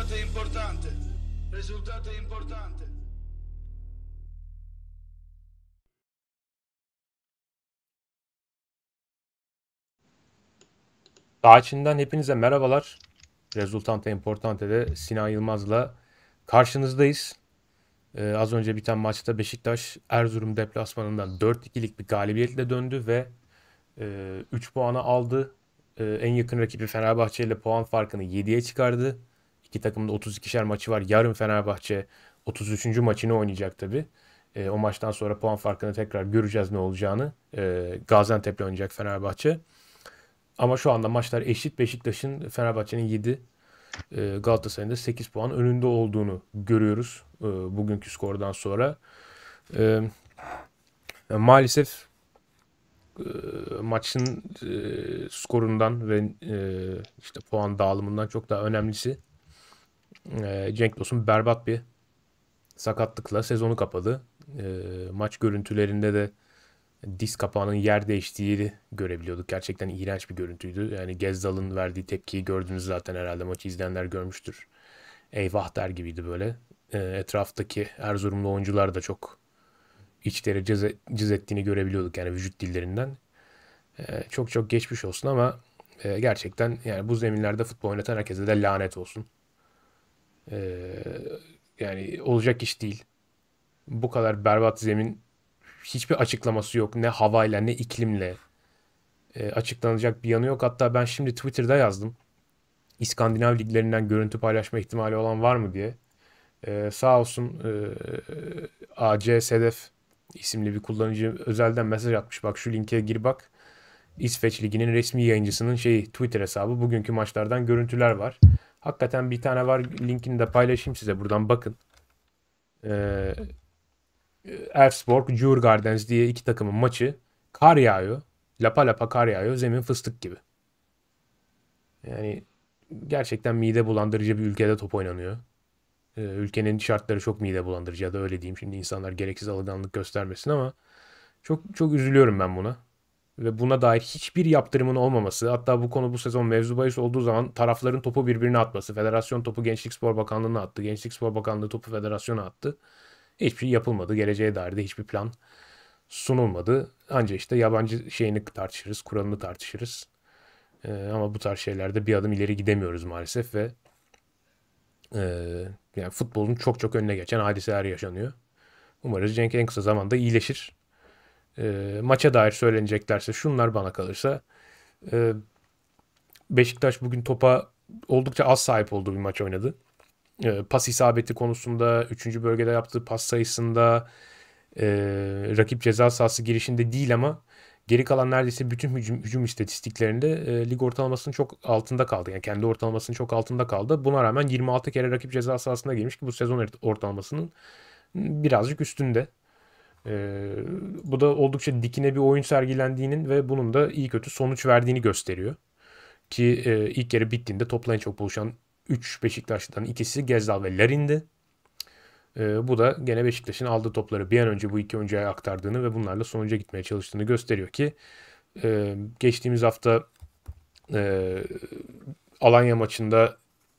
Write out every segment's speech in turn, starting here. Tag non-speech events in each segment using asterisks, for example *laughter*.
Risultato importante. Risultato importante. Dağçin'den hepinize merhabalar. Resultante Importante'de Sinan Yılmaz'la karşınızdayız. Ee, az önce biten maçta Beşiktaş Erzurum deplasmanından 4-2'lik bir galibiyetle döndü ve e, 3 puanı aldı. E, en yakın rakibi Fenerbahçe ile puan farkını 7'ye çıkardı. İki takımın da 32'şer maçı var. Yarın Fenerbahçe 33. maçını oynayacak tabii. E, o maçtan sonra puan farkını tekrar göreceğiz ne olacağını. E, Gaziantep'le oynayacak Fenerbahçe. Ama şu anda maçlar eşit. Beşiktaş'ın Fenerbahçe'nin 7, e, Galatasaray'ın da 8 puan önünde olduğunu görüyoruz e, bugünkü skordan sonra. E, maalesef e, maçın e, skorundan ve e, işte puan dağılımından çok daha önemlisi ee, Cenk Tosun berbat bir sakatlıkla sezonu kapadı. Ee, maç görüntülerinde de diz kapağının yer değiştiğini görebiliyorduk. Gerçekten iğrenç bir görüntüydü. Yani Gezdal'ın verdiği tepkiyi gördünüz zaten herhalde maçı izleyenler görmüştür. Eyvah der gibiydi böyle. Ee, etraftaki Erzurumlu oyuncular da çok içleri cız, cız ettiğini görebiliyorduk yani vücut dillerinden. çok çok geçmiş olsun ama e, gerçekten yani bu zeminlerde futbol oynatan herkese de lanet olsun. Ee, yani olacak iş değil. Bu kadar berbat zemin hiçbir açıklaması yok. Ne havayla ne iklimle e, açıklanacak bir yanı yok. Hatta ben şimdi Twitter'da yazdım. İskandinav liglerinden görüntü paylaşma ihtimali olan var mı diye. Ee, sağ olsun e, AC Sedef isimli bir kullanıcı özelden mesaj atmış. Bak şu linke gir bak. İsveç Ligi'nin resmi yayıncısının şeyi Twitter hesabı. Bugünkü maçlardan görüntüler var. Hakikaten bir tane var linkini de paylaşayım size buradan bakın. Ee, Elfsborg, Djurgardens diye iki takımın maçı. Kar yağıyor. Lapa lapa kar yağıyor. Zemin fıstık gibi. Yani gerçekten mide bulandırıcı bir ülkede top oynanıyor. Ee, ülkenin şartları çok mide bulandırıcı ya da öyle diyeyim. Şimdi insanlar gereksiz alınganlık göstermesin ama çok çok üzülüyorum ben buna ve buna dair hiçbir yaptırımın olmaması hatta bu konu bu sezon mevzu bahis olduğu zaman tarafların topu birbirine atması. Federasyon topu Gençlik Spor Bakanlığı'na attı. Gençlik Spor Bakanlığı topu federasyona attı. Hiçbir şey yapılmadı. Geleceğe dair de hiçbir plan sunulmadı. ancak işte yabancı şeyini tartışırız, kuralını tartışırız. Ee, ama bu tarz şeylerde bir adım ileri gidemiyoruz maalesef ve e, yani futbolun çok çok önüne geçen hadiseler yaşanıyor. Umarız Cenk en kısa zamanda iyileşir e, maça dair söyleneceklerse şunlar bana kalırsa e, Beşiktaş bugün topa oldukça az sahip olduğu bir maç oynadı. E, pas isabeti konusunda, 3. bölgede yaptığı pas sayısında, e, rakip ceza sahası girişinde değil ama geri kalan neredeyse bütün hücum, hücum istatistiklerinde e, lig ortalamasının çok altında kaldı. Yani kendi ortalamasının çok altında kaldı. Buna rağmen 26 kere rakip ceza sahasına girmiş ki bu sezon ortalamasının birazcık üstünde. Ee, bu da oldukça dikine bir oyun sergilendiğinin ve bunun da iyi kötü sonuç verdiğini gösteriyor. Ki e, ilk yarı bittiğinde topla çok buluşan 3 Beşiktaşlı'dan ikisi Gezdal ve Larin'di. E, bu da gene Beşiktaş'ın aldığı topları bir an önce bu iki oyuncuya aktardığını ve bunlarla sonuca gitmeye çalıştığını gösteriyor ki e, geçtiğimiz hafta e, Alanya maçında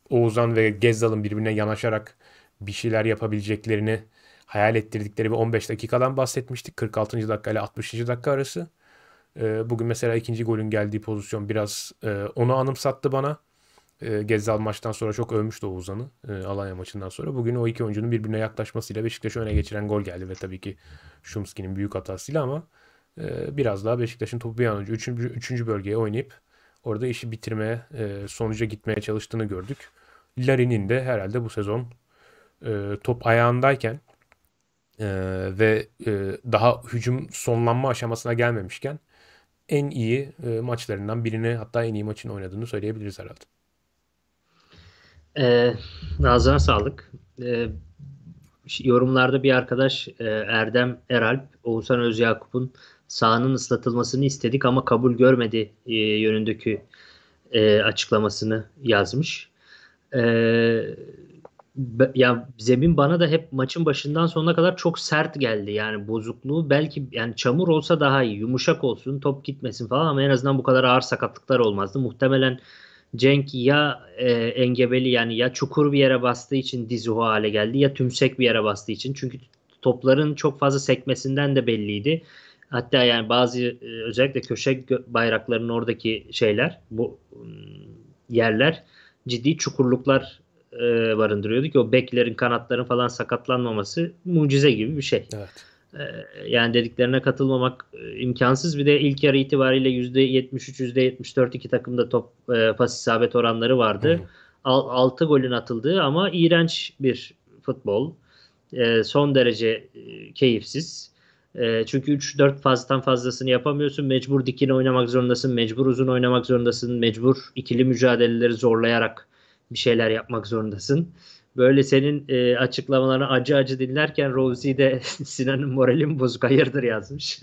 Oğuzhan ve Gezdal'ın birbirine yanaşarak bir şeyler yapabileceklerini hayal ettirdikleri bir 15 dakikadan bahsetmiştik. 46. dakika ile 60. dakika arası. Ee, bugün mesela ikinci golün geldiği pozisyon biraz e, onu anımsattı bana. E, maçtan sonra çok övmüştü Oğuzhan'ı e, Alanya maçından sonra. Bugün o iki oyuncunun birbirine yaklaşmasıyla Beşiktaş'ı öne geçiren gol geldi ve tabii ki Şumski'nin büyük hatasıyla ama e, biraz daha Beşiktaş'ın topu bir an önce üçüncü 3. bölgeye oynayıp orada işi bitirmeye, sonuca gitmeye çalıştığını gördük. Larin'in de herhalde bu sezon e, top ayağındayken e, ve e, daha hücum sonlanma aşamasına gelmemişken en iyi e, maçlarından birini hatta en iyi maçını oynadığını söyleyebiliriz herhalde. Ee, Nazan sağlık. Ee, yorumlarda bir arkadaş e, Erdem Eralp, Oğuzhan Özyakup'un sahanın ıslatılmasını istedik ama kabul görmedi e, yönündeki e, açıklamasını yazmış. E, ya zemin bana da hep maçın başından sonuna kadar çok sert geldi. Yani bozukluğu belki yani çamur olsa daha iyi. Yumuşak olsun, top gitmesin falan ama en azından bu kadar ağır sakatlıklar olmazdı. Muhtemelen Cenk ya e, engebeli yani ya çukur bir yere bastığı için dizi o hale geldi ya tümsek bir yere bastığı için. Çünkü topların çok fazla sekmesinden de belliydi. Hatta yani bazı e, özellikle köşe bayraklarının oradaki şeyler bu yerler ciddi çukurluklar e, barındırıyordu ki o beklerin kanatların falan sakatlanmaması mucize gibi bir şey. Evet. E, yani dediklerine katılmamak e, imkansız. Bir de ilk yarı itibariyle %73 %74 iki takımda top e, pas isabet oranları vardı. Hı Al, 6 golün atıldığı ama iğrenç bir futbol. E, son derece e, keyifsiz. E, çünkü 3-4 fazladan fazlasını yapamıyorsun. Mecbur dikine oynamak zorundasın. Mecbur uzun oynamak zorundasın. Mecbur ikili mücadeleleri zorlayarak bir şeyler yapmak zorundasın. Böyle senin e, açıklamalarını acı acı dinlerken Rosie de *laughs* Sinan'ın moralim bozuk hayırdır yazmış.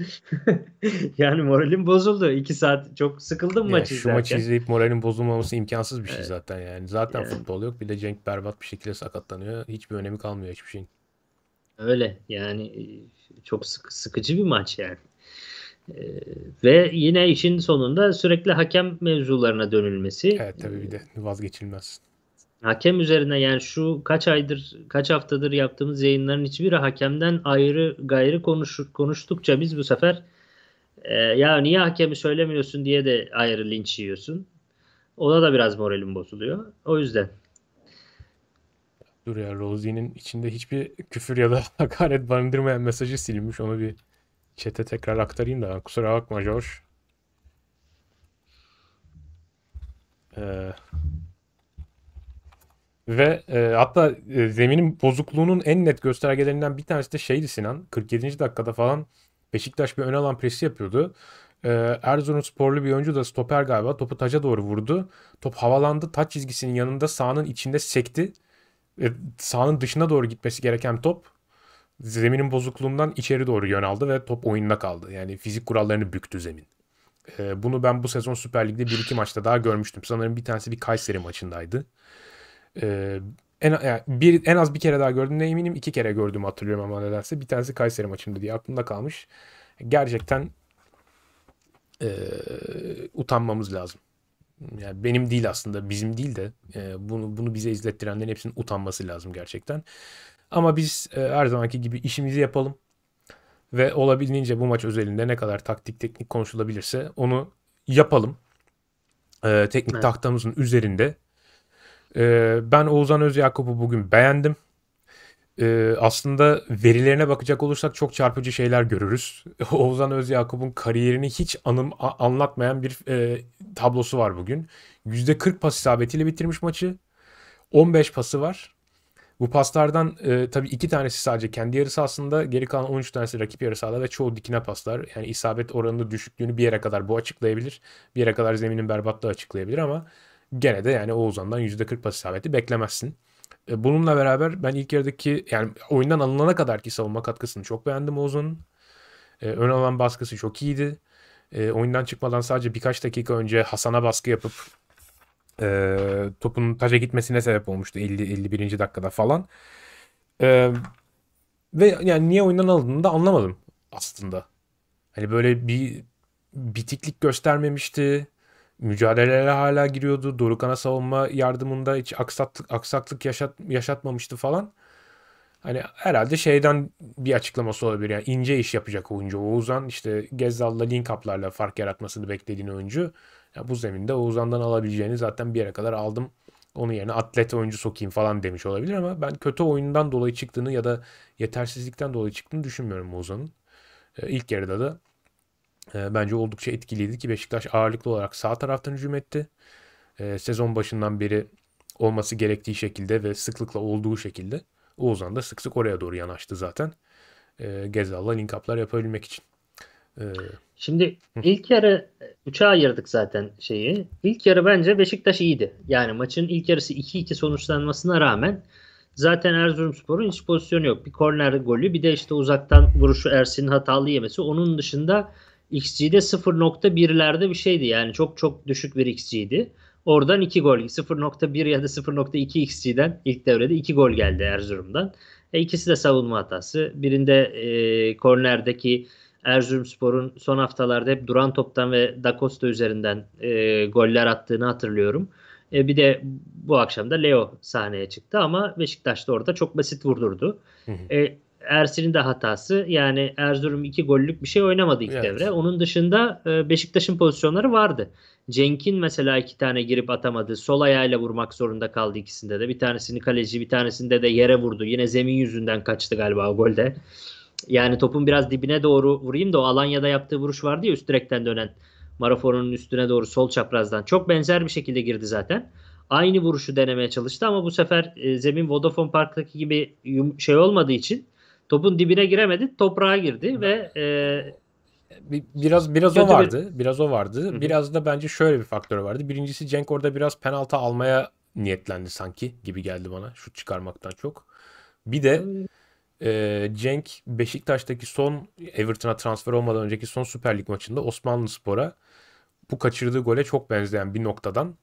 *laughs* yani moralim bozuldu. İki saat çok sıkıldım yani maç izlerken. Şu maçı izleyip moralin bozulmaması imkansız bir şey evet. zaten yani. Zaten yani. futbol yok. Bir de Cenk berbat bir şekilde sakatlanıyor. Hiçbir önemi kalmıyor hiçbir şeyin. Öyle yani e, çok sık, sıkıcı bir maç yani. Ee, ve yine işin sonunda sürekli hakem mevzularına dönülmesi. Evet tabii bir de vazgeçilmez. Hakem üzerine yani şu kaç aydır kaç haftadır yaptığımız yayınların hiçbiri hakemden ayrı gayrı konuş, konuştukça biz bu sefer e, ya niye hakemi söylemiyorsun diye de ayrı linç yiyorsun. Ona da biraz moralim bozuluyor. O yüzden. Dur ya Rozier'in içinde hiçbir küfür ya da *laughs* hakaret barındırmayan mesajı silinmiş. Onu bir çete tekrar aktarayım da kusura bakma George. Ee, ve e, hatta e, zeminin bozukluğunun en net göstergelerinden bir tanesi de şeydi Sinan. 47. dakikada falan Beşiktaş bir ön alan presi yapıyordu. E, Erzurum sporlu bir oyuncu da stoper galiba topu taca doğru vurdu. Top havalandı taç çizgisinin yanında sahanın içinde sekti. E, sahanın dışına doğru gitmesi gereken top zeminin bozukluğundan içeri doğru yön aldı ve top oyununa kaldı. Yani fizik kurallarını büktü zemin. E, bunu ben bu sezon Süper Lig'de 1-2 maçta daha görmüştüm. Sanırım bir tanesi bir Kayseri maçındaydı. Ee, en, yani bir, en az bir kere daha gördüğümde eminim. iki kere gördüğümü hatırlıyorum ama nedense. Bir tanesi Kayseri maçında diye aklımda kalmış. Gerçekten e, utanmamız lazım. Yani benim değil aslında bizim değil de e, bunu bunu bize izlettirenlerin hepsinin utanması lazım gerçekten. Ama biz e, her zamanki gibi işimizi yapalım ve olabildiğince bu maç özelinde ne kadar taktik teknik konuşulabilirse onu yapalım. E, teknik evet. tahtamızın üzerinde ee, ben Oğuzhan Özyakup'u bugün beğendim. Ee, aslında verilerine bakacak olursak çok çarpıcı şeyler görürüz. *laughs* Oğuzhan Özyakup'un kariyerini hiç anım anlatmayan bir e, tablosu var bugün. %40 pas isabetiyle bitirmiş maçı. 15 pası var. Bu paslardan e, tabii iki tanesi sadece kendi yarı sahasında. Geri kalan 13 tanesi rakip yarı sahada ve çoğu dikine paslar. Yani isabet oranında düşüklüğünü bir yere kadar bu açıklayabilir. Bir yere kadar zeminin berbatlığı açıklayabilir ama gene de yani Oğuzhan'dan %40 pas isabeti beklemezsin. E, bununla beraber ben ilk yarıdaki yani oyundan alınana kadarki savunma katkısını çok beğendim Oğuzhan'ın. E, ön alan baskısı çok iyiydi. E, oyundan çıkmadan sadece birkaç dakika önce Hasan'a baskı yapıp topun taca gitmesine sebep olmuştu 50-51. dakikada falan. Ve yani niye oyundan alındığını da anlamadım aslında. Hani böyle bir bitiklik göstermemişti mücadelelere hala giriyordu. Dorukan'a savunma yardımında hiç aksaklık, aksaklık yaşat, yaşatmamıştı falan. Hani herhalde şeyden bir açıklaması olabilir. Yani ince iş yapacak oyuncu Oğuzhan. işte Gezzal'la link up'larla fark yaratmasını beklediğin oyuncu. Yani bu zeminde Oğuzhan'dan alabileceğini zaten bir yere kadar aldım. Onun yerine atlet oyuncu sokayım falan demiş olabilir ama ben kötü oyundan dolayı çıktığını ya da yetersizlikten dolayı çıktığını düşünmüyorum Oğuzhan'ın. Ee, ilk yarıda da e, bence oldukça etkiliydi ki Beşiktaş ağırlıklı olarak sağ taraftan hücum etti. E, sezon başından beri olması gerektiği şekilde ve sıklıkla olduğu şekilde Oğuzhan da sık sık oraya doğru yanaştı zaten. E, Gezal'la link-up'lar yapabilmek için. Şimdi hı. ilk yarı uçağa ayırdık zaten şeyi. İlk yarı bence Beşiktaş iyiydi. Yani maçın ilk yarısı 2-2 sonuçlanmasına rağmen zaten Erzurumspor'un hiç pozisyonu yok. Bir korner golü bir de işte uzaktan vuruşu Ersin'in hatalı yemesi. Onun dışında XG'de 0.1'lerde bir şeydi yani çok çok düşük bir XG'di. Oradan 2 gol 0.1 ya da 0.2 XG'den ilk devrede 2 gol geldi Erzurum'dan. E, ikisi de savunma hatası. Birinde e, kornerdeki Erzurumspor'un son haftalarda hep duran toptan ve Da Costa üzerinden e, goller attığını hatırlıyorum. E, bir de bu akşam da Leo sahneye çıktı ama Beşiktaş da orada çok basit vurdurdu. Hı hı. E, Ersin'in de hatası. Yani Erzurum iki gollük bir şey oynamadı ilk evet. devre. Onun dışında e, Beşiktaş'ın pozisyonları vardı. Cenk'in mesela iki tane girip atamadı. Sol ayağıyla vurmak zorunda kaldı ikisinde de. Bir tanesini kaleci bir tanesinde de yere vurdu. Yine zemin yüzünden kaçtı galiba o golde. Yani topun biraz dibine doğru vurayım da o Alanya'da yaptığı vuruş vardı ya üst direkten dönen. Marafon'un üstüne doğru sol çaprazdan. Çok benzer bir şekilde girdi zaten aynı vuruşu denemeye çalıştı ama bu sefer e, zemin Vodafone Park'taki gibi şey olmadığı için Topun dibine giremedi, toprağa girdi ve e, biraz biraz o vardı. Bir... Biraz o vardı. Hı-hı. Biraz da bence şöyle bir faktör vardı. Birincisi Cenk orada biraz penaltı almaya niyetlendi sanki gibi geldi bana şut çıkarmaktan çok. Bir de e, Cenk Beşiktaş'taki son Everton'a transfer olmadan önceki son Süper Lig maçında Osmanlı Spor'a bu kaçırdığı gole çok benzeyen bir noktadan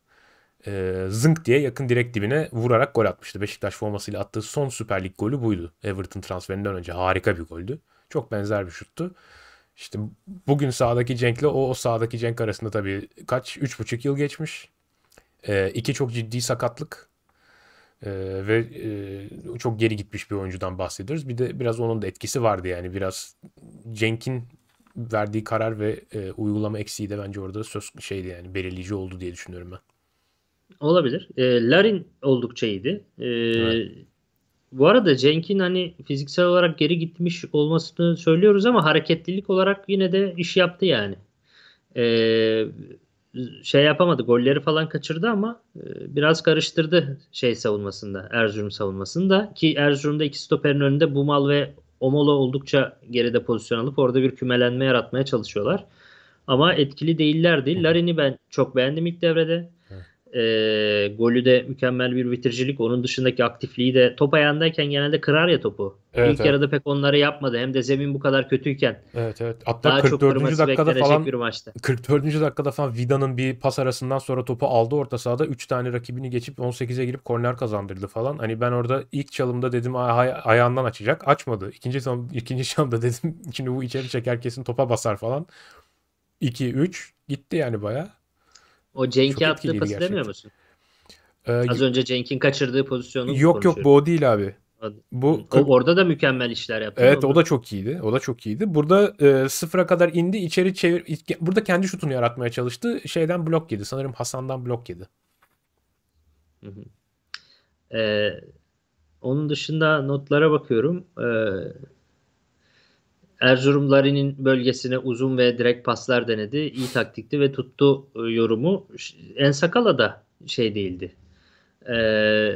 e, zınk diye yakın direkt dibine vurarak gol atmıştı. Beşiktaş formasıyla attığı son Süper Lig golü buydu. Everton transferinden önce harika bir goldü. Çok benzer bir şuttu. İşte bugün sağdaki Cenk'le o, o sağdaki Cenk arasında tabii kaç? 3,5 yıl geçmiş. E, iki çok ciddi sakatlık. E, ve e, çok geri gitmiş bir oyuncudan bahsediyoruz. Bir de biraz onun da etkisi vardı yani. Biraz Cenk'in verdiği karar ve e, uygulama eksiği de bence orada söz şeydi yani belirleyici oldu diye düşünüyorum ben. Olabilir. E, Larin oldukça iyiydi. E, evet. Bu arada Cenk'in hani fiziksel olarak geri gitmiş olmasını söylüyoruz ama hareketlilik olarak yine de iş yaptı yani. E, şey yapamadı. Golleri falan kaçırdı ama e, biraz karıştırdı şey savunmasında. Erzurum savunmasında ki Erzurum'da iki stoperin önünde Bumal ve Omolo oldukça geride pozisyon alıp orada bir kümelenme yaratmaya çalışıyorlar. Ama etkili değillerdi. değil. Larin'i ben çok beğendim ilk devrede. E, golü de mükemmel bir bitiricilik. Onun dışındaki aktifliği de top ayağındayken genelde kırar ya topu. Evet, İlk evet. yarıda pek onları yapmadı. Hem de zemin bu kadar kötüyken. Evet evet. Hatta daha 44. dakikada falan bir maçta. 44. dakikada falan Vida'nın bir pas arasından sonra topu aldı orta sahada 3 tane rakibini geçip 18'e girip korner kazandırdı falan. Hani ben orada ilk çalımda dedim ay- ayağından açacak. Açmadı. İkinci tam *laughs* ikinci çalımda dedim şimdi bu içeri çeker kesin topa basar falan. 2 3 gitti yani baya. O Cenk'e attığı pası gerçekten. demiyor musun? Ee, Az önce Cenk'in kaçırdığı pozisyonu Yok yok bu o değil abi. Bu o, orada da mükemmel işler yaptı. Evet orada. o da çok iyiydi. O da çok iyiydi. Burada e, sıfıra kadar indi, içeri çevir burada kendi şutunu yaratmaya çalıştı. Şeyden blok yedi. Sanırım Hasan'dan blok yedi. Hı hı. Ee, onun dışında notlara bakıyorum. Ee, Erzurum Larin'in bölgesine uzun ve direkt paslar denedi. İyi taktikti ve tuttu e, yorumu. Ensakala da şey değildi. Ee,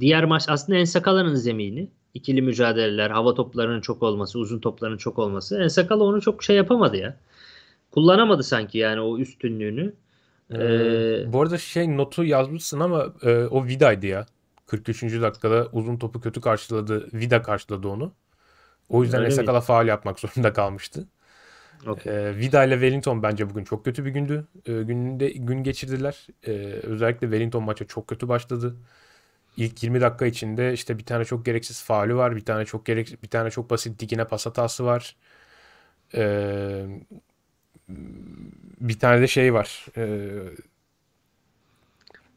diğer maç aslında Ensakala'nın zemini. İkili mücadeleler, hava toplarının çok olması, uzun topların çok olması. Ensakala onu çok şey yapamadı ya. Kullanamadı sanki yani o üstünlüğünü. Ee, ee, bu arada şey notu yazmışsın ama e, o Vida'ydı ya. 43. dakikada uzun topu kötü karşıladı. Vida karşıladı onu. O yüzden Öyle Sakal'a faal yapmak zorunda kalmıştı. Okay. Ee, Vida ile Wellington bence bugün çok kötü bir gündü. Ee, gününde gün geçirdiler. Ee, özellikle Wellington maça çok kötü başladı. İlk 20 dakika içinde işte bir tane çok gereksiz faali var, bir tane çok gerek bir tane çok basit dikine pas hatası var. Ee, bir tane de şey var. Ee,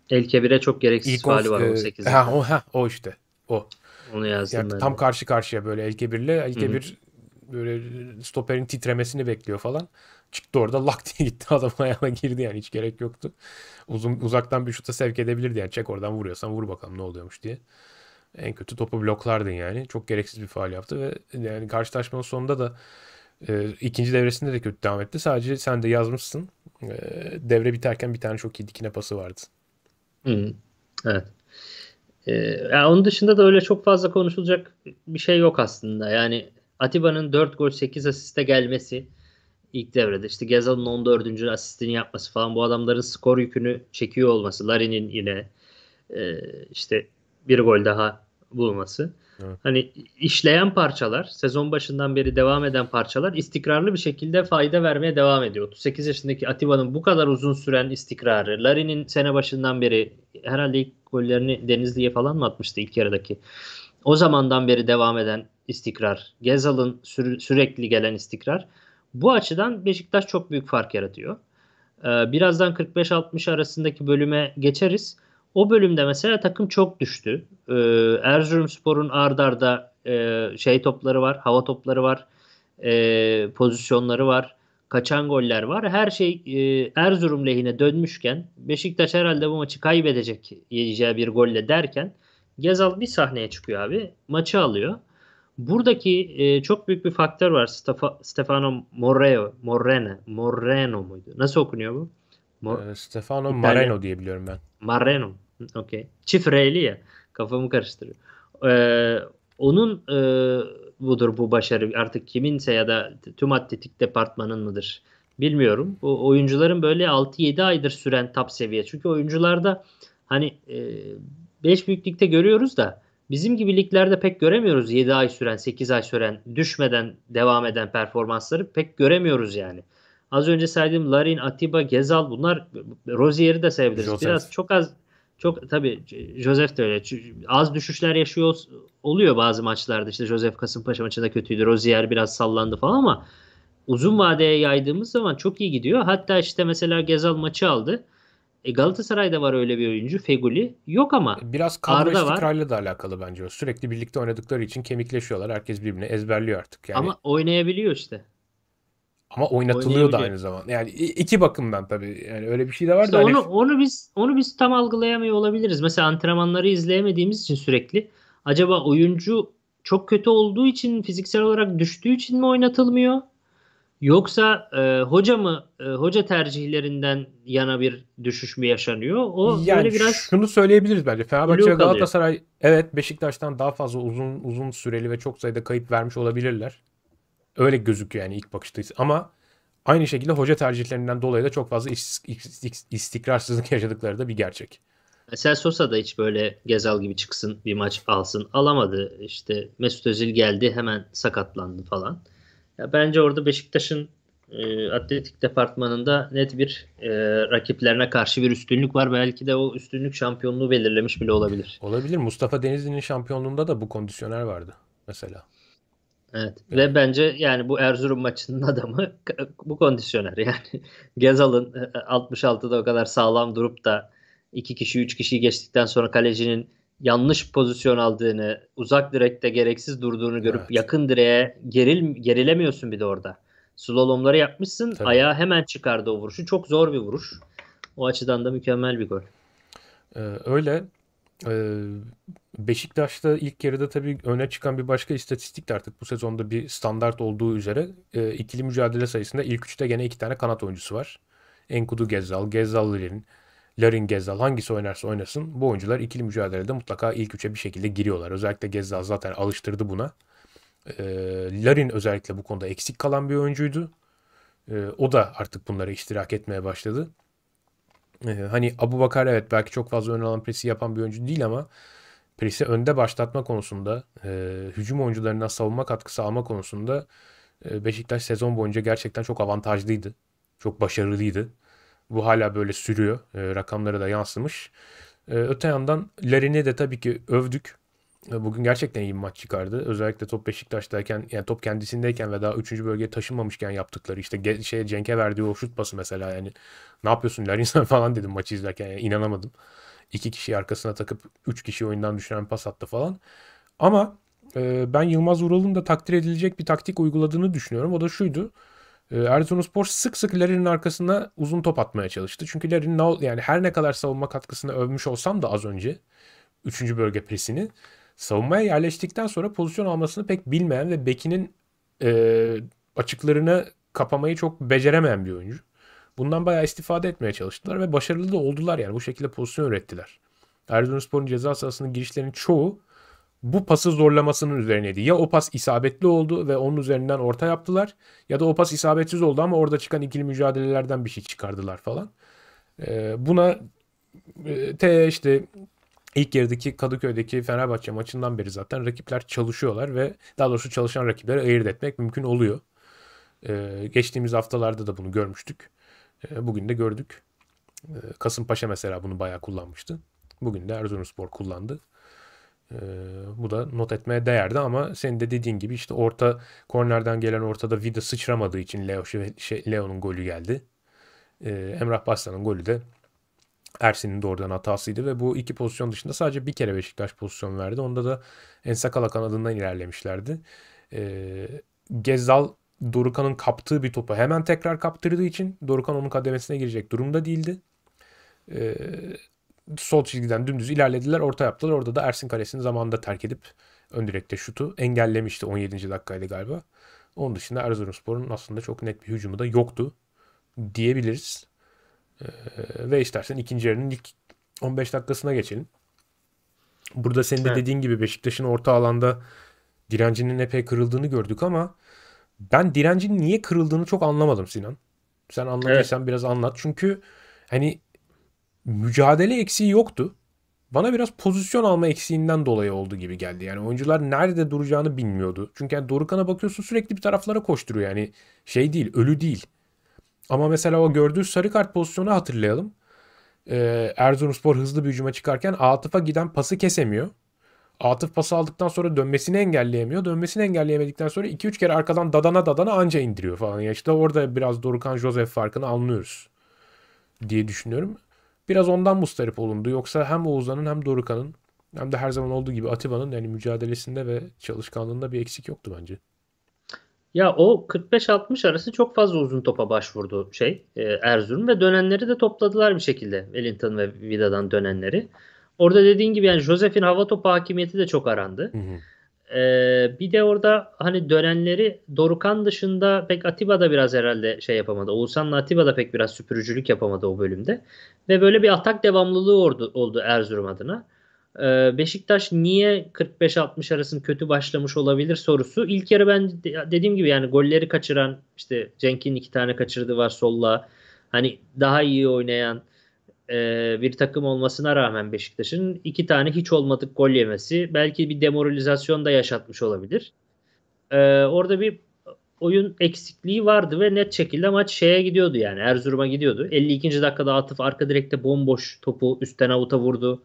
El Kebir'e çok gereksiz faali var 18'de. Ha, o, ha, o işte. O. Onu yazdım yani ben. Tam de. karşı karşıya böyle Elke 1 ile Elke 1 böyle stoperin titremesini bekliyor falan. Çıktı orada lak diye gitti *laughs* adam ayağına girdi yani hiç gerek yoktu. Uzun, uzaktan bir şuta sevk edebilirdi yani çek oradan vuruyorsan vur bakalım ne oluyormuş diye. En kötü topu bloklardın yani. Çok gereksiz bir faal yaptı ve yani karşılaşmanın sonunda da e, ikinci devresinde de kötü devam etti. Sadece sen de yazmışsın. E, devre biterken bir tane çok iyi dikine pası vardı. Hı, evet. Ee, yani onun dışında da öyle çok fazla konuşulacak bir şey yok aslında. Yani Atiba'nın 4 gol 8 asiste gelmesi ilk devrede. İşte Gezal'ın 14. asistini yapması falan bu adamların skor yükünü çekiyor olması. Larin'in yine e, işte bir gol daha bulması. Evet. Hani işleyen parçalar, sezon başından beri devam eden parçalar istikrarlı bir şekilde fayda vermeye devam ediyor. 38 yaşındaki Atiba'nın bu kadar uzun süren istikrarı, Larin'in sene başından beri herhalde ilk gollerini Denizli'ye falan mı atmıştı ilk yarıdaki? O zamandan beri devam eden istikrar, Gezal'ın sürekli gelen istikrar. Bu açıdan Beşiktaş çok büyük fark yaratıyor. Ee, birazdan 45-60 arasındaki bölüme geçeriz. O bölümde mesela takım çok düştü. Ee, Erzurumspor'un ardarda e, şey topları var, hava topları var, e, pozisyonları var, kaçan goller var. Her şey e, Erzurum lehine dönmüşken Beşiktaş herhalde bu maçı kaybedecek yiyeceği bir golle derken Gezal bir sahneye çıkıyor abi. Maçı alıyor. Buradaki e, çok büyük bir faktör var. Stefano Moreno, Moreno, Moreno muydu? Nasıl okunuyor bu? Mor ee, Stefano İtalyan. Mareno diye biliyorum ben. Mareno. Okey. Çift R'li ya. Kafamı karıştırıyor. Ee, onun e, budur bu başarı. Artık kiminse ya da tüm atletik departmanın mıdır bilmiyorum. Bu oyuncuların böyle 6-7 aydır süren top seviye. Çünkü oyuncularda hani 5 e, büyüklükte görüyoruz da bizim gibi liglerde pek göremiyoruz 7 ay süren, 8 ay süren düşmeden devam eden performansları pek göremiyoruz yani. Az önce saydığım Larin, Atiba, Gezal bunlar Rozier'i de sayabiliriz. Joseph. Biraz çok az çok tabii Joseph de öyle. Az düşüşler yaşıyor oluyor bazı maçlarda. İşte Joseph Kasımpaşa maçında kötüydü. Rozier biraz sallandı falan ama uzun vadeye yaydığımız zaman çok iyi gidiyor. Hatta işte mesela Gezal maçı aldı. E Galatasaray'da var öyle bir oyuncu Feguli. Yok ama. E, biraz kadro istikrarlı da alakalı bence o. Sürekli birlikte oynadıkları için kemikleşiyorlar. Herkes birbirini ezberliyor artık. Yani... Ama oynayabiliyor işte. Ama oynatılıyor da aynı zaman. Yani iki bakımdan tabii. Yani öyle bir şey de var işte da hani onu, hani... onu biz onu biz tam algılayamıyor olabiliriz. Mesela antrenmanları izleyemediğimiz için sürekli acaba oyuncu çok kötü olduğu için fiziksel olarak düştüğü için mi oynatılmıyor? Yoksa e, hoca mı e, hoca tercihlerinden yana bir düşüş mü yaşanıyor? O yani böyle biraz şunu söyleyebiliriz bence. Fenerbahçe Galatasaray evet Beşiktaş'tan daha fazla uzun uzun süreli ve çok sayıda kayıp vermiş olabilirler. Öyle gözüküyor yani ilk bakışta. Ama aynı şekilde hoca tercihlerinden dolayı da çok fazla istikrarsızlık *laughs* yaşadıkları da bir gerçek. Mesela Sosa da hiç böyle Gezal gibi çıksın bir maç alsın alamadı. İşte Mesut Özil geldi hemen sakatlandı falan. Ya bence orada Beşiktaş'ın e, atletik departmanında net bir e, rakiplerine karşı bir üstünlük var. Belki de o üstünlük şampiyonluğu belirlemiş bile olabilir. Olabilir. Mustafa Denizli'nin şampiyonluğunda da bu kondisyoner vardı mesela. Evet. Ve bence yani bu Erzurum maçının adamı bu kondisyoner *laughs* yani. Gezal'ın 66'da e, e, o kadar sağlam durup da iki kişi üç kişiyi geçtikten sonra kalecinin yanlış pozisyon aldığını, uzak direkte gereksiz durduğunu görüp evet. yakın direğe geril gerilemiyorsun bir de orada. Slalomları yapmışsın. Tabii. Ayağı hemen çıkardı o vuruşu. Çok zor bir vuruş. O açıdan da mükemmel bir gol. Ee, öyle. Ee, Beşiktaş'ta ilk yarıda tabii öne çıkan bir başka istatistik de artık bu sezonda bir standart olduğu üzere e, ikili mücadele sayısında ilk üçte gene iki tane kanat oyuncusu var. Enkudu Gezal, Gezzal Larin, Larin Gezzal hangisi oynarsa oynasın bu oyuncular ikili mücadelede mutlaka ilk üçe bir şekilde giriyorlar. Özellikle Gezal zaten alıştırdı buna. E, Larin özellikle bu konuda eksik kalan bir oyuncuydu. E, o da artık bunlara iştirak etmeye başladı. E, hani Abu Bakar evet belki çok fazla ön alan presi yapan bir oyuncu değil ama Paris'i önde başlatma konusunda, e, hücum oyuncularından savunma katkısı alma konusunda e, Beşiktaş sezon boyunca gerçekten çok avantajlıydı. Çok başarılıydı. Bu hala böyle sürüyor. E, rakamlara da yansımış. E, öte yandan Larin'i de tabii ki övdük. E, bugün gerçekten iyi bir maç çıkardı. Özellikle top Beşiktaş'tayken, yani top kendisindeyken ve daha 3. bölgeye taşınmamışken yaptıkları işte ge- şey Cenk'e verdiği o şut pası mesela yani ne yapıyorsun Larin *laughs* falan dedim maçı izlerken yani inanamadım iki kişi arkasına takıp üç kişi oyundan düşüren pas attı falan. Ama e, ben Yılmaz Ural'ın da takdir edilecek bir taktik uyguladığını düşünüyorum. O da şuydu. E, Erzurumspor sık sık Larry'nin arkasına uzun top atmaya çalıştı. Çünkü Larry'nin yani her ne kadar savunma katkısını övmüş olsam da az önce 3. bölge presini savunmaya yerleştikten sonra pozisyon almasını pek bilmeyen ve Beki'nin e, açıklarını kapamayı çok beceremeyen bir oyuncu. Bundan bayağı istifade etmeye çalıştılar ve başarılı da oldular yani. Bu şekilde pozisyon ürettiler. Erzurumspor'un ceza sahasının girişlerinin çoğu bu pası zorlamasının üzerineydi. Ya o pas isabetli oldu ve onun üzerinden orta yaptılar ya da o pas isabetsiz oldu ama orada çıkan ikili mücadelelerden bir şey çıkardılar falan. Ee, buna e, te işte ilk yarıdaki Kadıköy'deki Fenerbahçe maçından beri zaten rakipler çalışıyorlar ve daha doğrusu çalışan rakipleri ayırt etmek mümkün oluyor. Ee, geçtiğimiz haftalarda da bunu görmüştük. Ee, bugün de gördük. Ee, Kasımpaşa mesela bunu bayağı kullanmıştı. Bugün de Erzurumspor kullandı. Ee, bu da not etmeye değerdi ama senin de dediğin gibi işte orta kornerden gelen ortada vida sıçramadığı için Leo şey, Leo'nun golü geldi. Emrah Başlan'ın golü de Ersin'in doğrudan hatasıydı ve bu iki pozisyon dışında sadece bir kere Beşiktaş pozisyon verdi. Onda da Ensakala kanadından ilerlemişlerdi. Gezal Dorukan'ın kaptığı bir topu hemen tekrar kaptırdığı için Dorukan onun kademesine girecek durumda değildi. Ee, sol çizgiden dümdüz ilerlediler, orta yaptılar. Orada da Ersin Kalesi'ni zamanında terk edip ön direkte şutu engellemişti 17. dakikaydı galiba. Onun dışında Erzurumspor'un aslında çok net bir hücumu da yoktu diyebiliriz. Ee, ve istersen ikinci yarının ilk 15 dakikasına geçelim. Burada senin de dediğin gibi Beşiktaş'ın orta alanda direncinin epey kırıldığını gördük ama ben direncin niye kırıldığını çok anlamadım Sinan. Sen anlatırsan evet. biraz anlat. Çünkü hani mücadele eksiği yoktu. Bana biraz pozisyon alma eksiğinden dolayı oldu gibi geldi. Yani oyuncular nerede duracağını bilmiyordu. Çünkü yani Dorukan'a bakıyorsun sürekli bir taraflara koşturuyor. Yani şey değil, ölü değil. Ama mesela o gördüğü sarı kart pozisyonu hatırlayalım. Ee, Erzurumspor hızlı bir hücuma çıkarken Atıf'a giden pası kesemiyor atıf pası aldıktan sonra dönmesini engelleyemiyor. Dönmesini engelleyemedikten sonra 2-3 kere arkadan dadana dadana anca indiriyor falan. Ya işte orada biraz Dorukan Joseph farkını anlıyoruz diye düşünüyorum. Biraz ondan mustarip olundu. Yoksa hem Oğuzhan'ın hem Dorukan'ın hem de her zaman olduğu gibi Atiba'nın yani mücadelesinde ve çalışkanlığında bir eksik yoktu bence. Ya o 45-60 arası çok fazla uzun topa başvurdu şey e, Erzurum ve dönenleri de topladılar bir şekilde Wellington ve Vida'dan dönenleri. Orada dediğin gibi yani Josef'in hava topu hakimiyeti de çok arandı. Hı hı. Ee, bir de orada hani dönenleri Dorukan dışında pek Atiba da biraz herhalde şey yapamadı. Oğuzhan'la Atiba da pek biraz süpürücülük yapamadı o bölümde. Ve böyle bir atak devamlılığı oldu, oldu Erzurum adına. Ee, Beşiktaş niye 45-60 arasını kötü başlamış olabilir sorusu. İlk yarı ben dediğim gibi yani golleri kaçıran işte Cenk'in iki tane kaçırdığı var solla. Hani daha iyi oynayan e, bir takım olmasına rağmen Beşiktaş'ın iki tane hiç olmadık gol yemesi belki bir demoralizasyon da yaşatmış olabilir. E, orada bir oyun eksikliği vardı ve net şekilde maç şeye gidiyordu yani Erzurum'a gidiyordu. 52. dakikada Atıf arka direkte bomboş topu üstten avuta vurdu.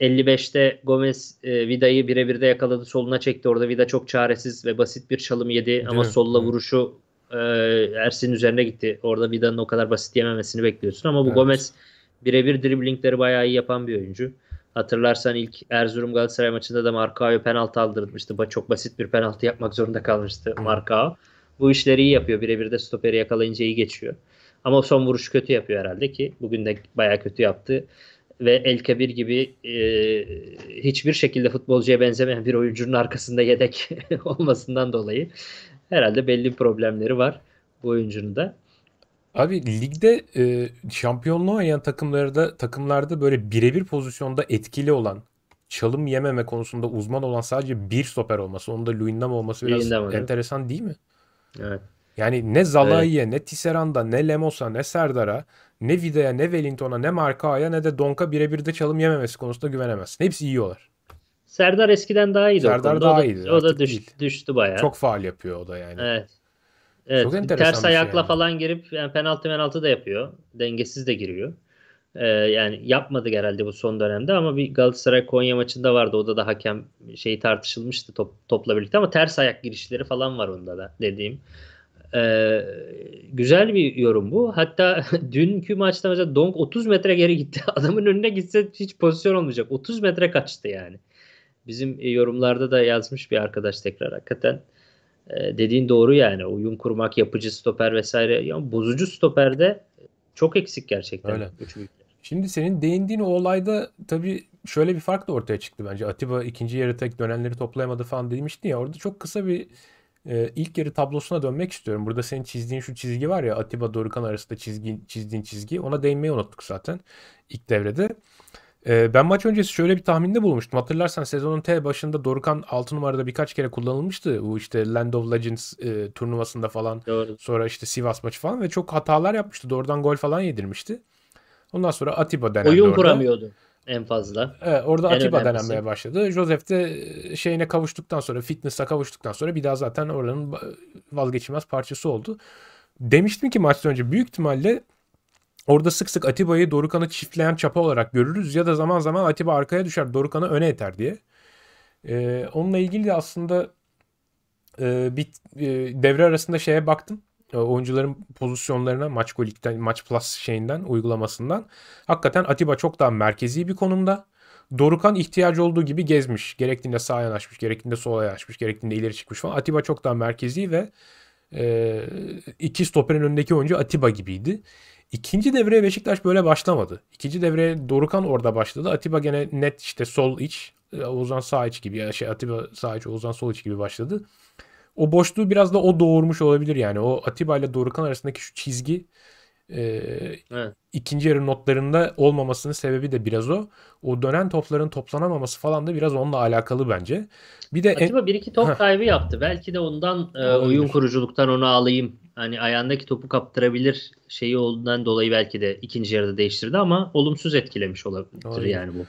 55'te Gomez e, Vida'yı birebir de yakaladı soluna çekti. Orada Vida çok çaresiz ve basit bir çalım yedi Değil ama mi? solla vuruşu e, Ersin'in üzerine gitti. Orada Vida'nın o kadar basit yememesini bekliyorsun ama bu evet. Gomez birebir driblingleri bayağı iyi yapan bir oyuncu. Hatırlarsan ilk Erzurum Galatasaray maçında da Markao'ya penaltı aldırmıştı. Çok basit bir penaltı yapmak zorunda kalmıştı Markao. Bu işleri iyi yapıyor. Birebir de stoperi yakalayınca iyi geçiyor. Ama son vuruşu kötü yapıyor herhalde ki bugün de bayağı kötü yaptı. Ve El Kabir gibi e, hiçbir şekilde futbolcuya benzemeyen bir oyuncunun arkasında yedek *laughs* olmasından dolayı herhalde belli problemleri var bu oyuncunun da. Abi ligde e, şampiyonluğa oynayan takımlarda takımlarda böyle birebir pozisyonda etkili olan çalım yememe konusunda uzman olan sadece bir stoper olması. Onun da Luyendam olması biraz Luyendam, enteresan evet. değil mi? Evet. Yani ne Zalai'ye, evet. ne Tisserand'a, ne Lemos'a, ne Serdar'a, ne Vida'ya, ne Wellington'a, ne Marka'ya, ne de Donk'a birebir de çalım yememesi konusunda güvenemezsin. Hepsi yiyorlar. Serdar eskiden daha iyiydi. Serdar daha o da, O da düş, düştü bayağı. Çok faal yapıyor o da yani. Evet. Evet, Çok enteresan ters şey ayakla yani. falan girip yani penaltı penaltı da yapıyor. Dengesiz de giriyor. Ee, yani yapmadı herhalde bu son dönemde ama bir Galatasaray Konya maçında vardı. O da da hakem şeyi tartışılmıştı top, topla birlikte ama ters ayak girişleri falan var onda da dediğim. Ee, güzel bir yorum bu. Hatta *laughs* dünkü maçta mesela Donk 30 metre geri gitti. *laughs* Adamın önüne gitse hiç pozisyon olmayacak. 30 metre kaçtı yani. Bizim yorumlarda da yazmış bir arkadaş tekrar hakikaten ee, dediğin doğru yani. Uyum kurmak, yapıcı stoper vesaire. Yani bozucu stoperde çok eksik gerçekten. Öyle. Şimdi senin değindiğin o olayda tabii şöyle bir fark da ortaya çıktı bence. Atiba ikinci yarı tek dönenleri toplayamadı falan demiştin ya. Orada çok kısa bir e, ilk yarı tablosuna dönmek istiyorum. Burada senin çizdiğin şu çizgi var ya Atiba Dorukan arasında çizgin, çizdiğin çizgi. Ona değinmeyi unuttuk zaten ilk devrede. Ee, ben maç öncesi şöyle bir tahminde bulmuştum. Hatırlarsan sezonun T başında Dorukan 6 numarada birkaç kere kullanılmıştı. Bu işte Land of Legends e, turnuvasında falan. Doğru. Sonra işte Sivas maçı falan ve çok hatalar yapmıştı. Doğrudan gol falan yedirmişti. Ondan sonra Atiba denendi Oyun orada. kuramıyordu en fazla. Evet, orada en Atiba önemlisi. denenmeye başladı. Joseph de e, şeyine kavuştuktan sonra, fitness'a kavuştuktan sonra bir daha zaten oranın vazgeçilmez parçası oldu. Demiştim ki maçtan önce büyük ihtimalle Orada sık sık Atiba'yı Dorukan'ı çiftleyen çapa olarak görürüz ya da zaman zaman Atiba arkaya düşer Dorukan'ı öne eter diye. Ee, onunla ilgili de aslında e, bir e, devre arasında şeye baktım. E, oyuncuların pozisyonlarına maç golikten, maç plus şeyinden, uygulamasından. Hakikaten Atiba çok daha merkezi bir konumda. Dorukan ihtiyacı olduğu gibi gezmiş. Gerektiğinde sağa yanaşmış, gerektiğinde sola yanaşmış, gerektiğinde ileri çıkmış falan. Atiba çok daha merkezi ve e, iki stoperin önündeki oyuncu Atiba gibiydi. İkinci devreye Beşiktaş böyle başlamadı. İkinci devreye Dorukan orada başladı. Atiba gene net işte sol iç, e, Oğuzhan sağ iç gibi. Şey Atiba sağ iç, Oğuzhan sol iç gibi başladı. O boşluğu biraz da o doğurmuş olabilir yani. O Atiba ile Dorukan arasındaki şu çizgi e, evet. ikinci yarı notlarında olmamasının sebebi de biraz o. O dönen topların toplanamaması falan da biraz onunla alakalı bence. Bir de Acaba bir iki top kaybı yaptı. Belki de ondan e, oyun kuruculuktan onu alayım. Hani ayağındaki topu kaptırabilir şeyi olduğundan dolayı belki de ikinci yarıda değiştirdi ama olumsuz etkilemiş olabilir Olabilir. yani bu.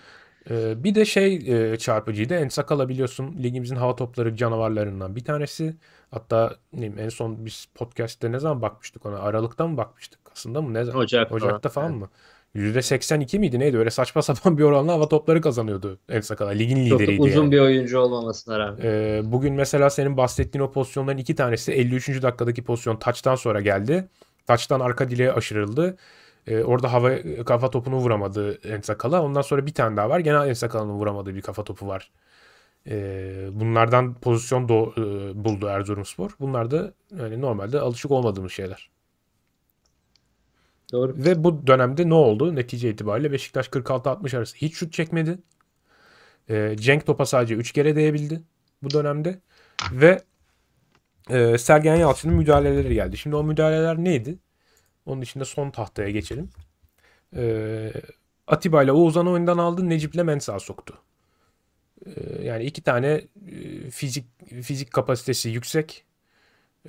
Ee, bir de şey e, çarpıcıydı. Ensakala biliyorsun ligimizin hava topları canavarlarından bir tanesi. Hatta ne en son biz podcast'te ne zaman bakmıştık ona? Aralık'ta mı bakmıştık? aslında mı? Ne zaman? Ocak Ocak'ta falan, mı? %82 miydi neydi? Öyle saçma sapan bir oranla hava topları kazanıyordu En Sakala. Ligin Çok lideriydi. Çok uzun yani. bir oyuncu olmamasına rağmen. Ee, bugün mesela senin bahsettiğin o pozisyonların iki tanesi 53. dakikadaki pozisyon taçtan sonra geldi. Taçtan arka dileğe aşırıldı. Ee, orada hava kafa topunu vuramadı En Sakala. Ondan sonra bir tane daha var. Genel En Sakala'nın vuramadığı bir kafa topu var. Ee, bunlardan pozisyon do- e, buldu Erzurumspor. Bunlar da yani normalde alışık olmadığımız şeyler. Doğru. Ve bu dönemde ne oldu? Netice itibariyle Beşiktaş 46-60 arası hiç şut çekmedi. E, Cenk topa sadece 3 kere değebildi bu dönemde. Ve e, Sergen Yalçın'ın müdahaleleri geldi. Şimdi o müdahaleler neydi? Onun için de son tahtaya geçelim. E, Atiba ile Oğuzhan oyundan aldı. Necip ile Mensah soktu. E, yani iki tane e, fizik fizik kapasitesi yüksek.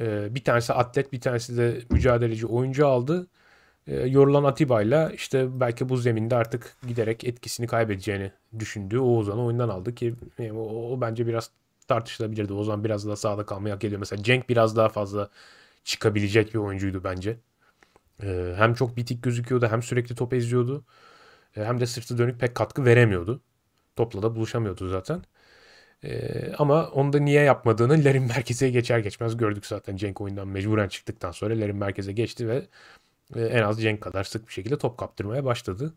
E, bir tanesi atlet bir tanesi de mücadeleci oyuncu aldı. Ee, yorulan Atiba ile işte belki bu zeminde artık giderek etkisini kaybedeceğini düşündüğü Oğuzhan'ı oyundan aldı ki e, o, o bence biraz tartışılabilirdi. Oğuzhan biraz daha sağda kalmayı hak ediyor. Mesela Cenk biraz daha fazla çıkabilecek bir oyuncuydu bence. E, hem çok bitik gözüküyordu hem sürekli top eziyordu. Ee, hem de sırtı dönük pek katkı veremiyordu. Topla da buluşamıyordu zaten. Ee, ama onu da niye yapmadığını Lerin merkeze geçer geçmez gördük zaten Cenk oyundan mecburen çıktıktan sonra Lerin merkeze geçti ve en az Cenk kadar sık bir şekilde top kaptırmaya başladı.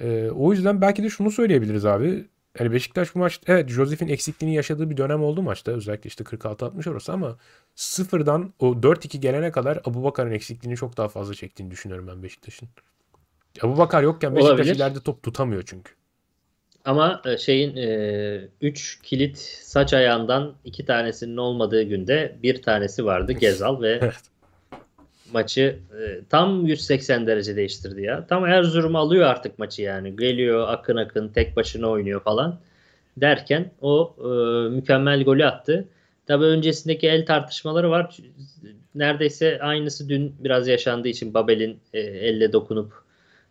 Ee, o yüzden belki de şunu söyleyebiliriz abi. Yani Beşiktaş bu maç evet Josef'in eksikliğini yaşadığı bir dönem oldu maçta. Özellikle işte 46-60 orası ama sıfırdan o 4-2 gelene kadar Abu Bakar'ın eksikliğini çok daha fazla çektiğini düşünüyorum ben Beşiktaş'ın. Abu Bakar yokken Beşiktaş Olabilir. ileride top tutamıyor çünkü. Ama e, şeyin 3 e, kilit saç ayağından iki tanesinin olmadığı günde bir tanesi vardı *laughs* Gezal ve evet maçı e, tam 180 derece değiştirdi ya. Tam Erzurum alıyor artık maçı yani. Geliyor akın akın tek başına oynuyor falan derken o e, mükemmel golü attı. Tabii öncesindeki el tartışmaları var. Neredeyse aynısı dün biraz yaşandığı için Babel'in e, elle dokunup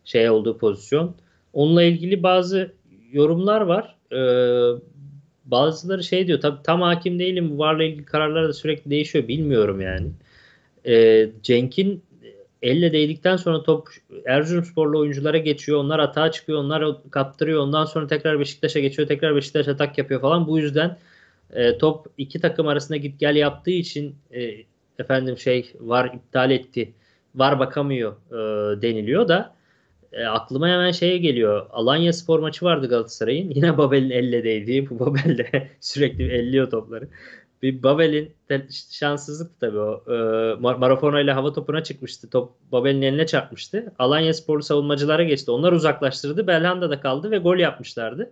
şey olduğu pozisyon. Onunla ilgili bazı yorumlar var. Ee, bazıları şey diyor tabii tam hakim değilim. VAR'la ilgili kararlar da sürekli değişiyor bilmiyorum yani. Ee, e, Cenk'in elle değdikten sonra top Erzurumsporlu oyunculara geçiyor. Onlar hata çıkıyor. Onlar kaptırıyor. Ondan sonra tekrar Beşiktaş'a geçiyor. Tekrar Beşiktaş atak yapıyor falan. Bu yüzden e, top iki takım arasında git gel yaptığı için e, efendim şey var iptal etti. Var bakamıyor e, deniliyor da e, aklıma hemen şeye geliyor. Alanya spor maçı vardı Galatasaray'ın. *laughs* Yine Babel'in elle değdiği. Bu Babel de *laughs* sürekli elliyor topları bir Babel'in şanssızlık tabii o. E, ee, Marafona ile hava topuna çıkmıştı. Top Babel'in eline çarpmıştı. Alanya Sporlu savunmacılara geçti. Onlar uzaklaştırdı. Belhanda da kaldı ve gol yapmışlardı.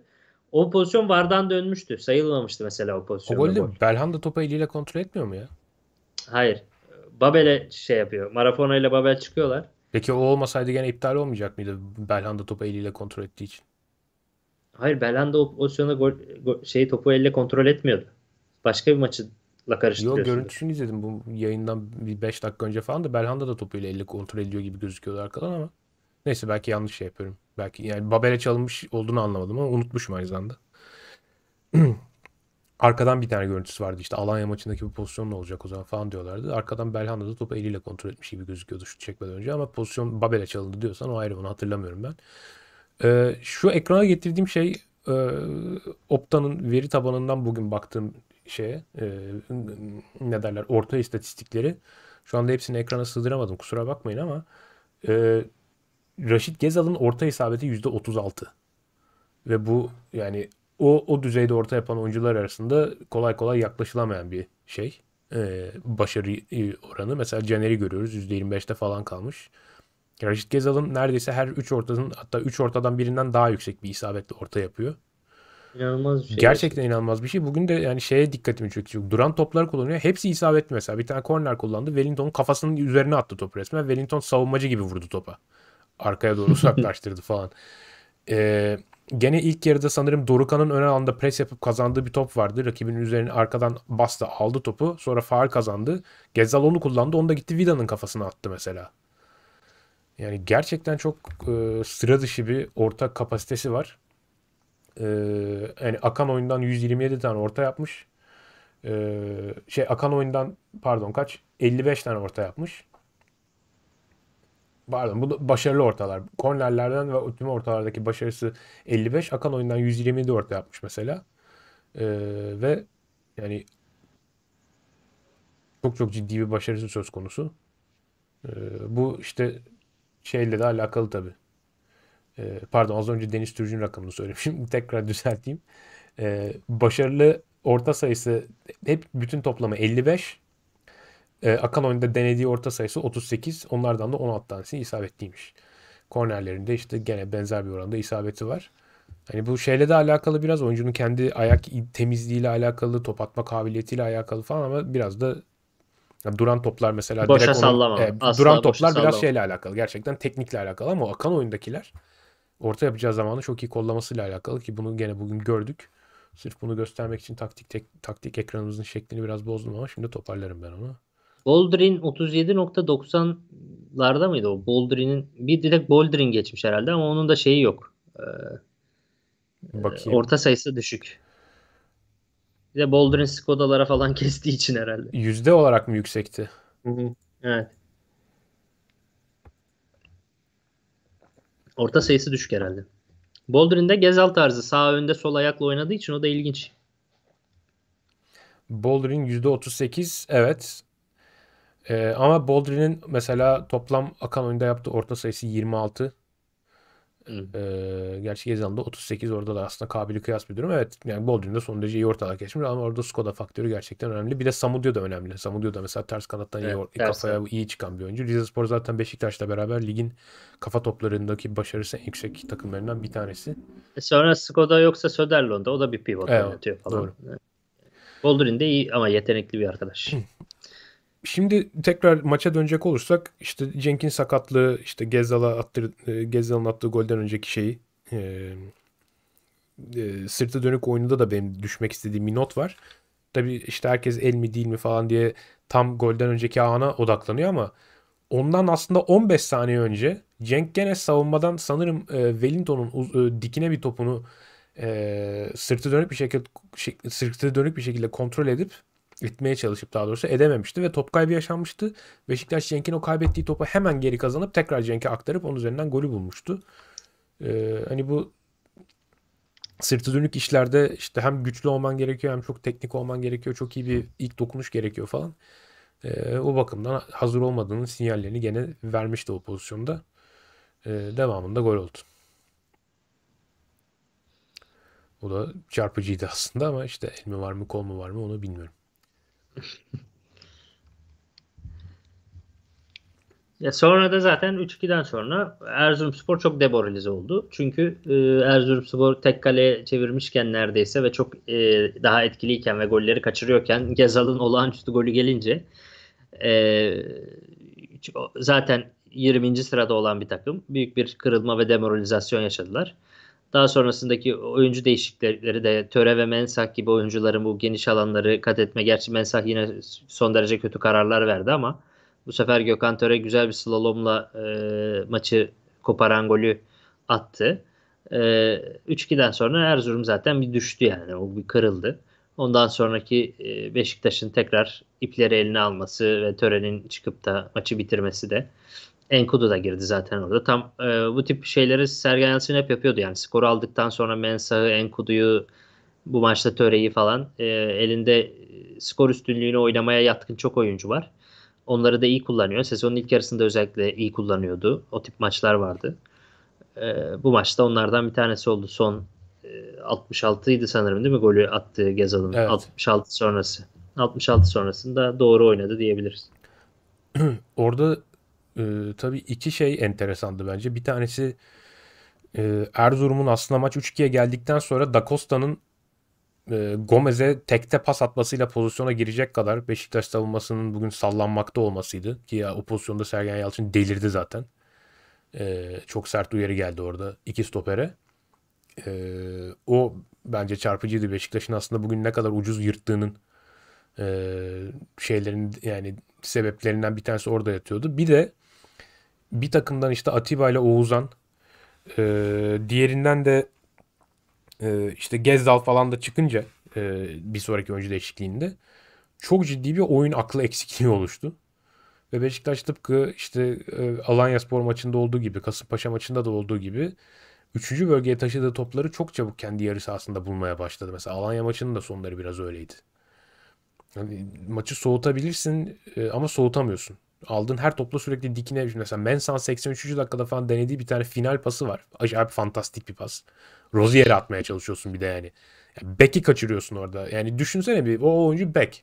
O pozisyon vardan dönmüştü. Sayılmamıştı mesela o pozisyon. O golde gol. Belhanda topu eliyle kontrol etmiyor mu ya? Hayır. Babel'e şey yapıyor. Marafona ile Babel çıkıyorlar. Peki o olmasaydı gene iptal olmayacak mıydı Belhanda topu eliyle kontrol ettiği için? Hayır Belhanda o pozisyonda gol, gol, şeyi topu elle kontrol etmiyordu başka bir maçıyla karıştırıyorsun. Yok görüntüsünü izledim bu yayından bir 5 dakika önce falan da Belhanda da topuyla elle kontrol ediyor gibi gözüküyordu arkadan ama neyse belki yanlış şey yapıyorum. Belki yani Babel'e çalınmış olduğunu anlamadım ama unutmuşum aynı zamanda. *clears throat* arkadan bir tane görüntüsü vardı işte Alanya maçındaki bir pozisyon ne olacak o zaman falan diyorlardı. Arkadan Belhanda da topu eliyle kontrol etmiş gibi gözüküyordu şu çekmeden önce ama pozisyon Babel'e çalındı diyorsan o ayrı onu hatırlamıyorum ben. Ee, şu ekrana getirdiğim şey e, Opta'nın veri tabanından bugün baktığım şeye e, ne derler orta istatistikleri. Şu anda hepsini ekrana sığdıramadım kusura bakmayın ama e, Raşit Gezal'ın orta isabeti %36. Ve bu yani o, o düzeyde orta yapan oyuncular arasında kolay kolay yaklaşılamayan bir şey. E, başarı e, oranı. Mesela Caner'i görüyoruz. %25'te falan kalmış. Raşit Gezal'ın neredeyse her 3 ortadan hatta 3 ortadan birinden daha yüksek bir isabetle orta yapıyor. İnanılmaz bir şey. Gerçekten yapıyor. inanılmaz bir şey. Bugün de yani şeye dikkatimi çekti. Duran toplar kullanıyor. Hepsi isabetli mesela. Bir tane korner kullandı. Wellington'un kafasının üzerine attı topu resmen. Wellington savunmacı gibi vurdu topa. Arkaya doğru *laughs* uzaklaştırdı falan. Ee, gene ilk yarıda sanırım Dorukan'ın ön alanda pres yapıp kazandığı bir top vardı. Rakibinin üzerine arkadan bastı aldı topu. Sonra faal kazandı. Gezal onu kullandı. Onu da gitti Vida'nın kafasına attı mesela. Yani gerçekten çok e, sıra dışı bir ortak kapasitesi var. Ee, yani akan oyundan 127 tane orta yapmış. E, şey akan oyundan pardon kaç? 55 tane orta yapmış. Pardon bu başarılı ortalar. Kornerlerden ve tüm ortalardaki başarısı 55. Akan oyundan 127 orta yapmış mesela. E, ve yani çok çok ciddi bir başarısı söz konusu. E, bu işte şeyle de alakalı tabii. Ee, pardon az önce Deniz Türcü'nün rakamını söylemişim. *laughs* Tekrar düzelteyim. Ee, başarılı orta sayısı hep bütün toplamı 55. Ee, akan oyunda denediği orta sayısı 38. Onlardan da 16 tanesi isabetliymiş. Kornerlerinde işte gene benzer bir oranda isabeti var. Hani bu şeyle de alakalı biraz oyuncunun kendi ayak temizliğiyle alakalı, top atma kabiliyetiyle alakalı falan ama biraz da yani duran toplar mesela boşa direkt sallama. Onun, e, Asla duran toplar biraz şeyle alakalı. Gerçekten teknikle alakalı ama o akan oyundakiler orta yapacağı zamanı çok iyi kollamasıyla alakalı ki bunu gene bugün gördük. Sırf bunu göstermek için taktik tek, taktik ekranımızın şeklini biraz bozdum ama şimdi toparlarım ben onu. Boldrin 37.90'larda mıydı o? Boldrin'in bir direkt Boldrin geçmiş herhalde ama onun da şeyi yok. Ee, e, Bakayım. Orta sayısı düşük. Bir de Boldrin Skoda'lara falan *laughs* kestiği için herhalde. Yüzde olarak mı yüksekti? Hı hı. Evet. Orta sayısı düşük herhalde. Boldrin de Gezal tarzı. Sağ önde sol ayakla oynadığı için o da ilginç. Boldrin %38 evet. Ee, ama Boldrin'in mesela toplam akan oyunda yaptığı orta sayısı 26. Ee, gerçi Gezan'da 38 orada da aslında kabili kıyas bir durum. Evet yani Boldrin'de son derece iyi ortalığa geçmiş ama orada Skoda faktörü gerçekten önemli. Bir de Samudio da önemli. Samudio da mesela ters kanattan evet, iyi, ters kafaya iyi çıkan bir oyuncu. Rize Spor zaten Beşiktaş'la beraber ligin kafa toplarındaki başarısı en yüksek takımlarından bir tanesi. E sonra Skoda yoksa Söderlund'da o da bir pivot evet, oynatıyor falan. Doğru. Boldrin de iyi ama yetenekli bir arkadaş. *laughs* Şimdi tekrar maça dönecek olursak işte Cenk'in sakatlığı, işte Gezal'a attı e, Gezal'ın attığı golden önceki şeyi e, e, sırtı dönük oyununda da benim düşmek istediğim bir not var. Tabi işte herkes el mi değil mi falan diye tam golden önceki ana odaklanıyor ama ondan aslında 15 saniye önce Cenk gene savunmadan sanırım e, Wellington'un e, dikine bir topunu e, sırtı dönük bir şekilde şey, sırtı dönük bir şekilde kontrol edip Gitmeye çalışıp daha doğrusu edememişti ve top kaybı yaşanmıştı. Beşiktaş Cenk'in o kaybettiği topu hemen geri kazanıp tekrar Cenk'e aktarıp onun üzerinden golü bulmuştu. Ee, hani bu sırtı dönük işlerde işte hem güçlü olman gerekiyor hem çok teknik olman gerekiyor. Çok iyi bir ilk dokunuş gerekiyor falan. Ee, o bakımdan hazır olmadığının sinyallerini gene vermişti o pozisyonda. Ee, devamında gol oldu. O da çarpıcıydı aslında ama işte el mi var mı kol mu var mı onu bilmiyorum. *laughs* Ya sonra da zaten 3-2'den sonra Erzurumspor çok demoralize oldu. Çünkü e, Erzurumspor tek kale çevirmişken neredeyse ve çok e, daha etkiliyken ve golleri kaçırıyorken *laughs* Gezal'ın olağanüstü golü gelince e, zaten 20. sırada olan bir takım büyük bir kırılma ve demoralizasyon yaşadılar. Daha sonrasındaki oyuncu değişiklikleri de Töre ve Mensah gibi oyuncuların bu geniş alanları kat etme. Gerçi Mensah yine son derece kötü kararlar verdi ama bu sefer Gökhan Töre güzel bir slalomla e, maçı koparan golü attı. E, 3-2'den sonra Erzurum zaten bir düştü yani. O bir kırıldı. Ondan sonraki e, Beşiktaş'ın tekrar ipleri eline alması ve Töre'nin çıkıp da maçı bitirmesi de Enkudu da girdi zaten orada. Tam e, bu tip şeyleri Sergen Yalçın hep yapıyordu yani. Skoru aldıktan sonra Mensah'ı, Enkudu'yu, bu maçta Töre'yi falan e, elinde skor üstünlüğünü oynamaya yatkın çok oyuncu var. Onları da iyi kullanıyor. Sezonun ilk yarısında özellikle iyi kullanıyordu. O tip maçlar vardı. E, bu maçta onlardan bir tanesi oldu. Son e, 66 sanırım değil mi golü attığı Gezal'ın? Evet. 66 sonrası. 66 sonrasında doğru oynadı diyebiliriz. *clears throat* Orada e, tabii iki şey enteresandı bence. Bir tanesi e, Erzurum'un aslında maç 3-2'ye geldikten sonra Da Costa'nın e, Gomez'e tekte pas atmasıyla pozisyona girecek kadar Beşiktaş savunmasının bugün sallanmakta olmasıydı. Ki ya, o pozisyonda Sergen Yalçın delirdi zaten. E, çok sert uyarı geldi orada iki stopere. E, o bence çarpıcıydı. Beşiktaş'ın aslında bugün ne kadar ucuz yırttığının e, şeylerin yani sebeplerinden bir tanesi orada yatıyordu. Bir de bir takımdan işte Atiba ile Oğuzan, e, diğerinden de e, işte Gezdal falan da çıkınca e, bir sonraki oyuncu değişikliğinde çok ciddi bir oyun aklı eksikliği *laughs* oluştu. Ve Beşiktaş tıpkı işte e, Alanya Spor maçında olduğu gibi, Kasımpaşa maçında da olduğu gibi 3. bölgeye taşıdığı topları çok çabuk kendi yarı sahasında bulmaya başladı. Mesela Alanya maçının da sonları biraz öyleydi. Yani maçı soğutabilirsin e, ama soğutamıyorsun aldığın her topla sürekli dikine mesela Mensah 83. dakikada falan denediği bir tane final pası var. Acayip fantastik bir pas. Rozier'e atmaya çalışıyorsun bir de yani. yani Beck'i kaçırıyorsun orada. Yani düşünsene bir o oyuncu Beck.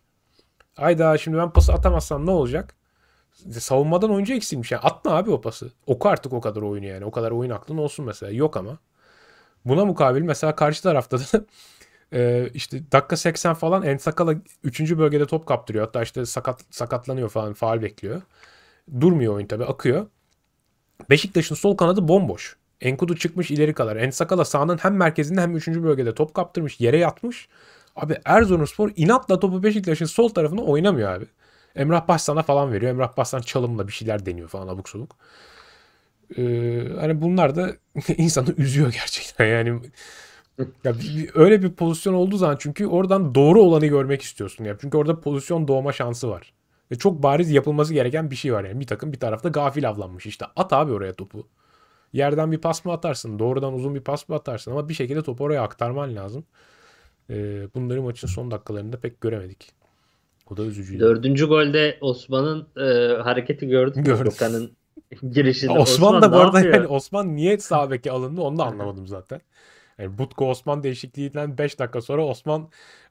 Ayda şimdi ben pası atamazsam ne olacak? Savunmadan oyuncu eksilmiş. Yani atma abi o pası. Oku artık o kadar oyunu yani. O kadar oyun aklın olsun mesela. Yok ama. Buna mukabil mesela karşı tarafta da *laughs* e, işte dakika 80 falan En Sakala 3. bölgede top kaptırıyor. Hatta işte sakat sakatlanıyor falan faal bekliyor. Durmuyor oyun tabii akıyor. Beşiktaş'ın sol kanadı bomboş. Enkudu çıkmış ileri kadar. Ensakala sahanın hem merkezinde hem 3. bölgede top kaptırmış. Yere yatmış. Abi Erzurumspor inatla topu Beşiktaş'ın sol tarafına oynamıyor abi. Emrah Başsan'a falan veriyor. Emrah Başsan çalımla bir şeyler deniyor falan abuk subuk. Ee, hani bunlar da *laughs* insanı üzüyor gerçekten. Yani ya öyle bir pozisyon olduğu zaman çünkü oradan doğru olanı görmek istiyorsun ya. Çünkü orada pozisyon doğma şansı var. Ve çok bariz yapılması gereken bir şey var yani. Bir takım bir tarafta gafil avlanmış işte. At abi oraya topu. Yerden bir pas mı atarsın? Doğrudan uzun bir pas mı atarsın? Ama bir şekilde topu oraya aktarman lazım. Ee, bunları maçın son dakikalarında pek göremedik. O da üzücüydü. Dördüncü golde Osman'ın e, hareketi gördük. mü? Gördüm. girişinde. Osman, Osman da bu arada yani Osman niye sağ beke alındı onu da anlamadım zaten. Yani e, Butko Osman değişikliğinden 5 dakika sonra Osman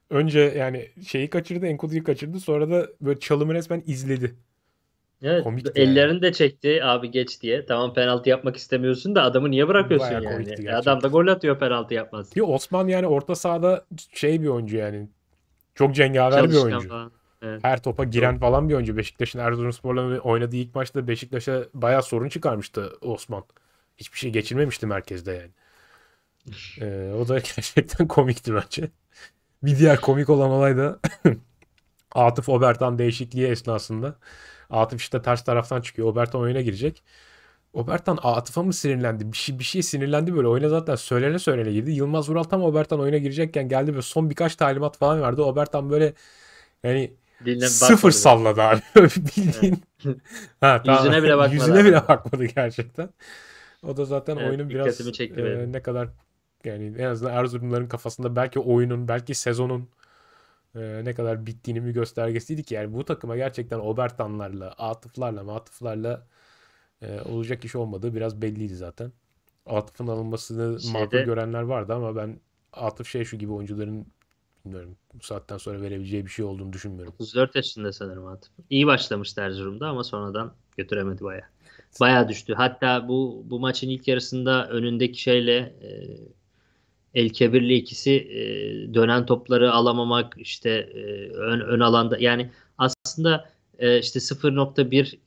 önce yani şeyi kaçırdı, Enkudu'yu kaçırdı. Sonra da böyle çalımı resmen izledi. Evet, komikti ellerini yani. de çekti abi geç diye. Tamam penaltı yapmak istemiyorsun da adamı niye bırakıyorsun Bayağı yani? E, gerçekten. Adam da gol atıyor penaltı yapmaz. Bir Osman yani orta sahada şey bir oyuncu yani. Çok cengaver Çalışkan bir oyuncu. Falan. Evet. Her topa giren Doğru. falan bir oyuncu. Beşiktaş'ın Erzurumspor'la oynadığı ilk maçta Beşiktaş'a bayağı sorun çıkarmıştı Osman. Hiçbir şey geçirmemişti merkezde yani. Ee, o da *laughs* gerçekten komikti bence. Bir diğer komik olan olay da Atıf *clears throat* Obertan değişikliği esnasında Atıf işte ters taraftan çıkıyor. Obertan oyuna girecek. Obertan Atıf'a mı sinirlendi? Bir şey, bir şey sinirlendi böyle. Oyuna zaten söylene söylene girdi. Yılmaz Vural tam Obertan oyuna girecekken geldi böyle son birkaç talimat falan verdi. Obertan böyle yani Dinlen, sıfır salladı abi. *laughs* Bildiğin. *laughs* ha, tamam. Yüzüne bile bakmadı. Yüzüne bile bakmadı gerçekten. O da zaten evet, oyunun biraz çekti e, ne kadar yani en azından Erzurumların kafasında belki oyunun, belki sezonun e, ne kadar bittiğini bir göstergesiydi ki. Yani bu takıma gerçekten Obertanlarla, Atıflarla, Matıflarla e, olacak iş olmadığı biraz belliydi zaten. Atıf'ın alınmasını Şeyde... makul görenler vardı ama ben Atıf şey şu gibi oyuncuların bilmiyorum bu saatten sonra verebileceği bir şey olduğunu düşünmüyorum. 34 yaşında sanırım Atıf. İyi başlamıştı Erzurum'da ama sonradan götüremedi baya. Baya düştü. Hatta bu bu maçın ilk yarısında önündeki şeyle e, El Kebirli ikisi e, dönen topları alamamak işte e, ön, ön alanda yani aslında e, işte 0.1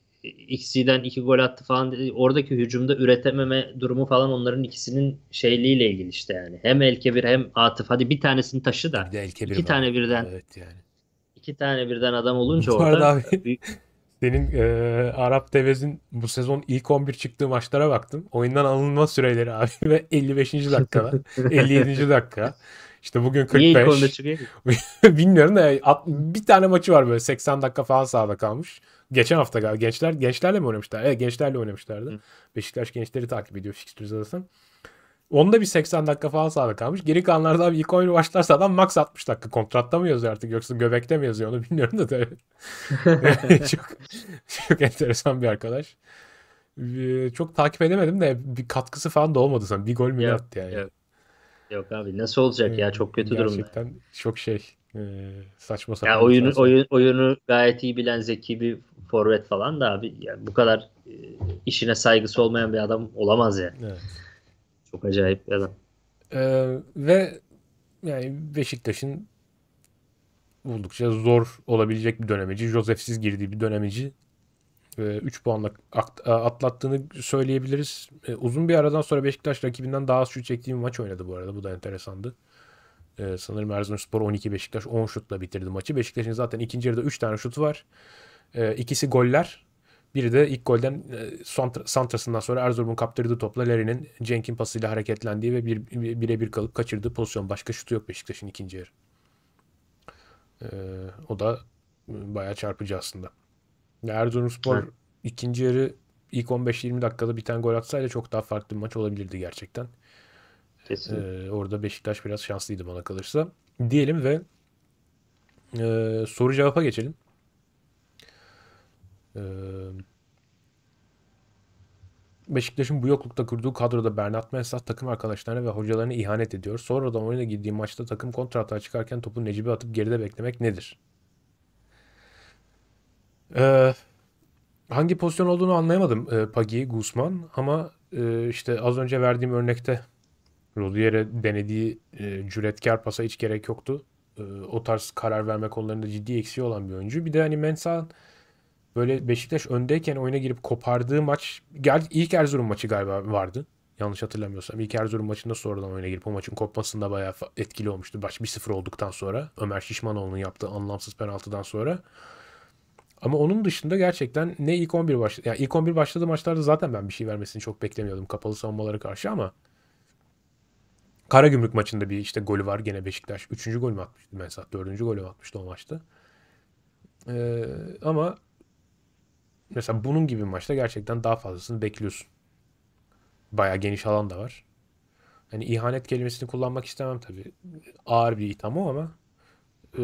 XC'den 2 gol attı falan oradaki hücumda üretememe durumu falan onların ikisinin şeyliğiyle ilgili işte yani. Hem El Kebir hem Atıf hadi bir tanesini taşı da bir iki var. tane birden evet yani. iki tane birden adam olunca orada abi, büyük, *laughs* senin e, Arap Tevez'in bu sezon ilk 11 çıktığı maçlara baktım. Oyundan alınma süreleri abi *laughs* ve 55. dakikada, 57. *laughs* dakika. İşte bugün 45. Niye ilk 11 çıkıyor ki? *laughs* Bilmiyorum da bir tane maçı var böyle 80 dakika falan sahada kalmış. Geçen hafta galiba gençler gençlerle mi oynamışlar? Evet gençlerle oynamışlardı. Hı. Beşiktaş gençleri takip ediyor fikstürüz arasın. Onda bir 80 dakika falan sahada kalmış. Geri kalanlarda abi ilk oyunu başlarsa adam max 60 dakika. Kontratta mı yazıyor artık yoksa göbekte mi yazıyor onu *laughs* bilmiyorum da tabii. *laughs* çok, çok enteresan bir arkadaş. Ee, çok takip edemedim de bir katkısı falan da olmadı sanırım. Bir gol mü yok, attı yani. Yok. yok abi nasıl olacak ya ee, çok kötü durumda. Gerçekten çok şey ee, saçma sapan. oyunu, oyun, oyunu gayet iyi bilen zeki bir forvet falan da abi yani bu kadar e, işine saygısı olmayan bir adam olamaz yani. Evet. Çok acayip bir adam. Ee, ve yani Beşiktaş'ın oldukça zor olabilecek bir dönemeci. Josef'siz girdiği bir dönemeci. 3 puanla atlattığını söyleyebiliriz. Ee, uzun bir aradan sonra Beşiktaş rakibinden daha az şut çektiği bir maç oynadı bu arada. Bu da enteresandı. Ee, sanırım Erzurumspor 12 Beşiktaş 10 şutla bitirdi maçı. Beşiktaş'ın zaten ikinci yarıda 3 tane şutu var. Ee, ikisi goller. Biri de ilk golden e, santrasından sonra Erzurum'un kaptırdığı topla Larry'nin Cenk'in pasıyla hareketlendiği ve bir bir, bir kalıp kaçırdığı pozisyon. Başka şutu yok Beşiktaş'ın ikinci yarı. Ee, o da e, bayağı çarpıcı aslında. Erzurumspor evet. ikinci yarı ilk 15-20 dakikada biten gol atsaydı çok daha farklı bir maç olabilirdi gerçekten. Ee, orada Beşiktaş biraz şanslıydı bana kalırsa. Diyelim ve e, soru cevaba geçelim. Ee, Beşiktaş'ın bu yoklukta kurduğu kadroda Bernat Mensah takım arkadaşlarına ve hocalarına ihanet ediyor. Sonradan oyuna girdiği maçta takım kontrata çıkarken topu Necip'e atıp geride beklemek nedir? Ee, hangi pozisyon olduğunu anlayamadım e, Pagi, Guzman ama e, işte az önce verdiğim örnekte Rodier'e denediği e, cüretkar pasa hiç gerek yoktu. E, o tarz karar verme konularında ciddi eksiği olan bir oyuncu. Bir de hani Mensah'ın böyle Beşiktaş öndeyken oyuna girip kopardığı maç ilk Erzurum maçı galiba vardı. Yanlış hatırlamıyorsam. İlk Erzurum maçında sonradan oyuna girip o maçın kopmasında bayağı etkili olmuştu. Baş 1-0 olduktan sonra. Ömer Şişmanoğlu'nun yaptığı anlamsız penaltıdan sonra. Ama onun dışında gerçekten ne ilk 11 başladı. Yani ilk 11 başladığı maçlarda zaten ben bir şey vermesini çok beklemiyordum kapalı savunmalara karşı ama Karagümrük maçında bir işte golü var gene Beşiktaş. Üçüncü golü mü atmıştı mesela Dördüncü golü atmıştı o maçta. Ee, ama Mesela bunun gibi maçta gerçekten daha fazlasını bekliyorsun. Bayağı geniş alan da var. Hani ihanet kelimesini kullanmak istemem tabii. Ağır bir itham o ama e,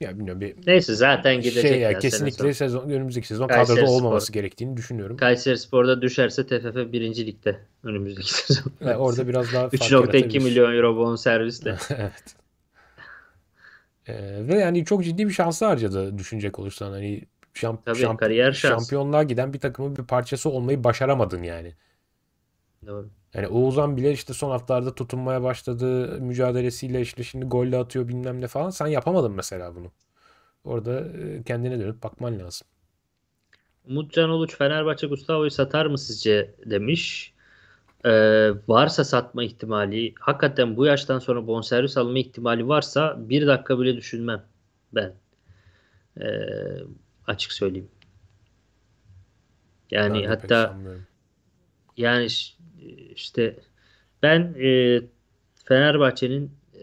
ya bilmiyorum bir Neyse zaten gidecek şey ya, kesinlikle sezon. sezon önümüzdeki sezon Kayseri kadroda olmaması gerektiğini düşünüyorum. Kayseri Spor'da düşerse TFF 1. ligde önümüzdeki *laughs* sezon. Yani orada biraz daha 3.2 milyon euro bon bonservisle. *laughs* evet. Ee, ve yani çok ciddi bir şansı harcadı düşünecek olursan. Hani şamp Tabii, şamp kariyer şans. giden bir takımın bir parçası olmayı başaramadın yani. Doğru. Yani Oğuzhan bile işte son haftalarda tutunmaya başladı. Mücadelesiyle işte şimdi golle atıyor bilmem ne falan. Sen yapamadın mesela bunu. Orada e, kendine dönüp bakman lazım. Umut Can Uluç Fenerbahçe Gustavo'yu satar mı sizce demiş. Ee, varsa satma ihtimali hakikaten bu yaştan sonra bonservis alma ihtimali varsa bir dakika bile düşünmem ben. Ee, Açık söyleyeyim. Yani hatta yani işte ben e, Fenerbahçe'nin e,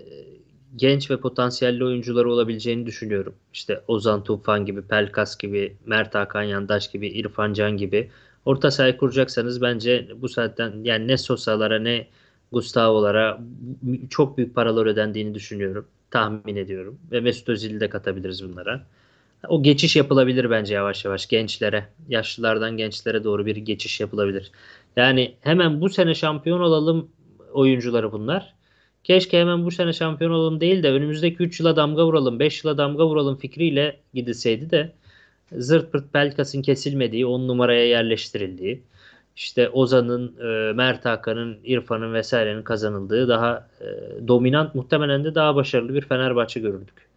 genç ve potansiyelli oyuncuları olabileceğini düşünüyorum. İşte Ozan Tufan gibi, Pelkas gibi, Mert Hakan Yandaş gibi, İrfan Can gibi. Orta sahayı kuracaksanız bence bu saatten yani ne Sosa'lara ne Gustavo'lara çok büyük paralar ödendiğini düşünüyorum. Tahmin ediyorum. Ve Mesut Özil'i de katabiliriz bunlara o geçiş yapılabilir bence yavaş yavaş gençlere. Yaşlılardan gençlere doğru bir geçiş yapılabilir. Yani hemen bu sene şampiyon olalım oyuncuları bunlar. Keşke hemen bu sene şampiyon olalım değil de önümüzdeki 3 yıla damga vuralım, 5 yıla damga vuralım fikriyle gidilseydi de zırt pırt Pelkas'ın kesilmediği, 10 numaraya yerleştirildiği, işte Ozan'ın, e, Mert Hakan'ın, İrfan'ın vesairenin kazanıldığı daha e, dominant muhtemelen de daha başarılı bir Fenerbahçe görürdük.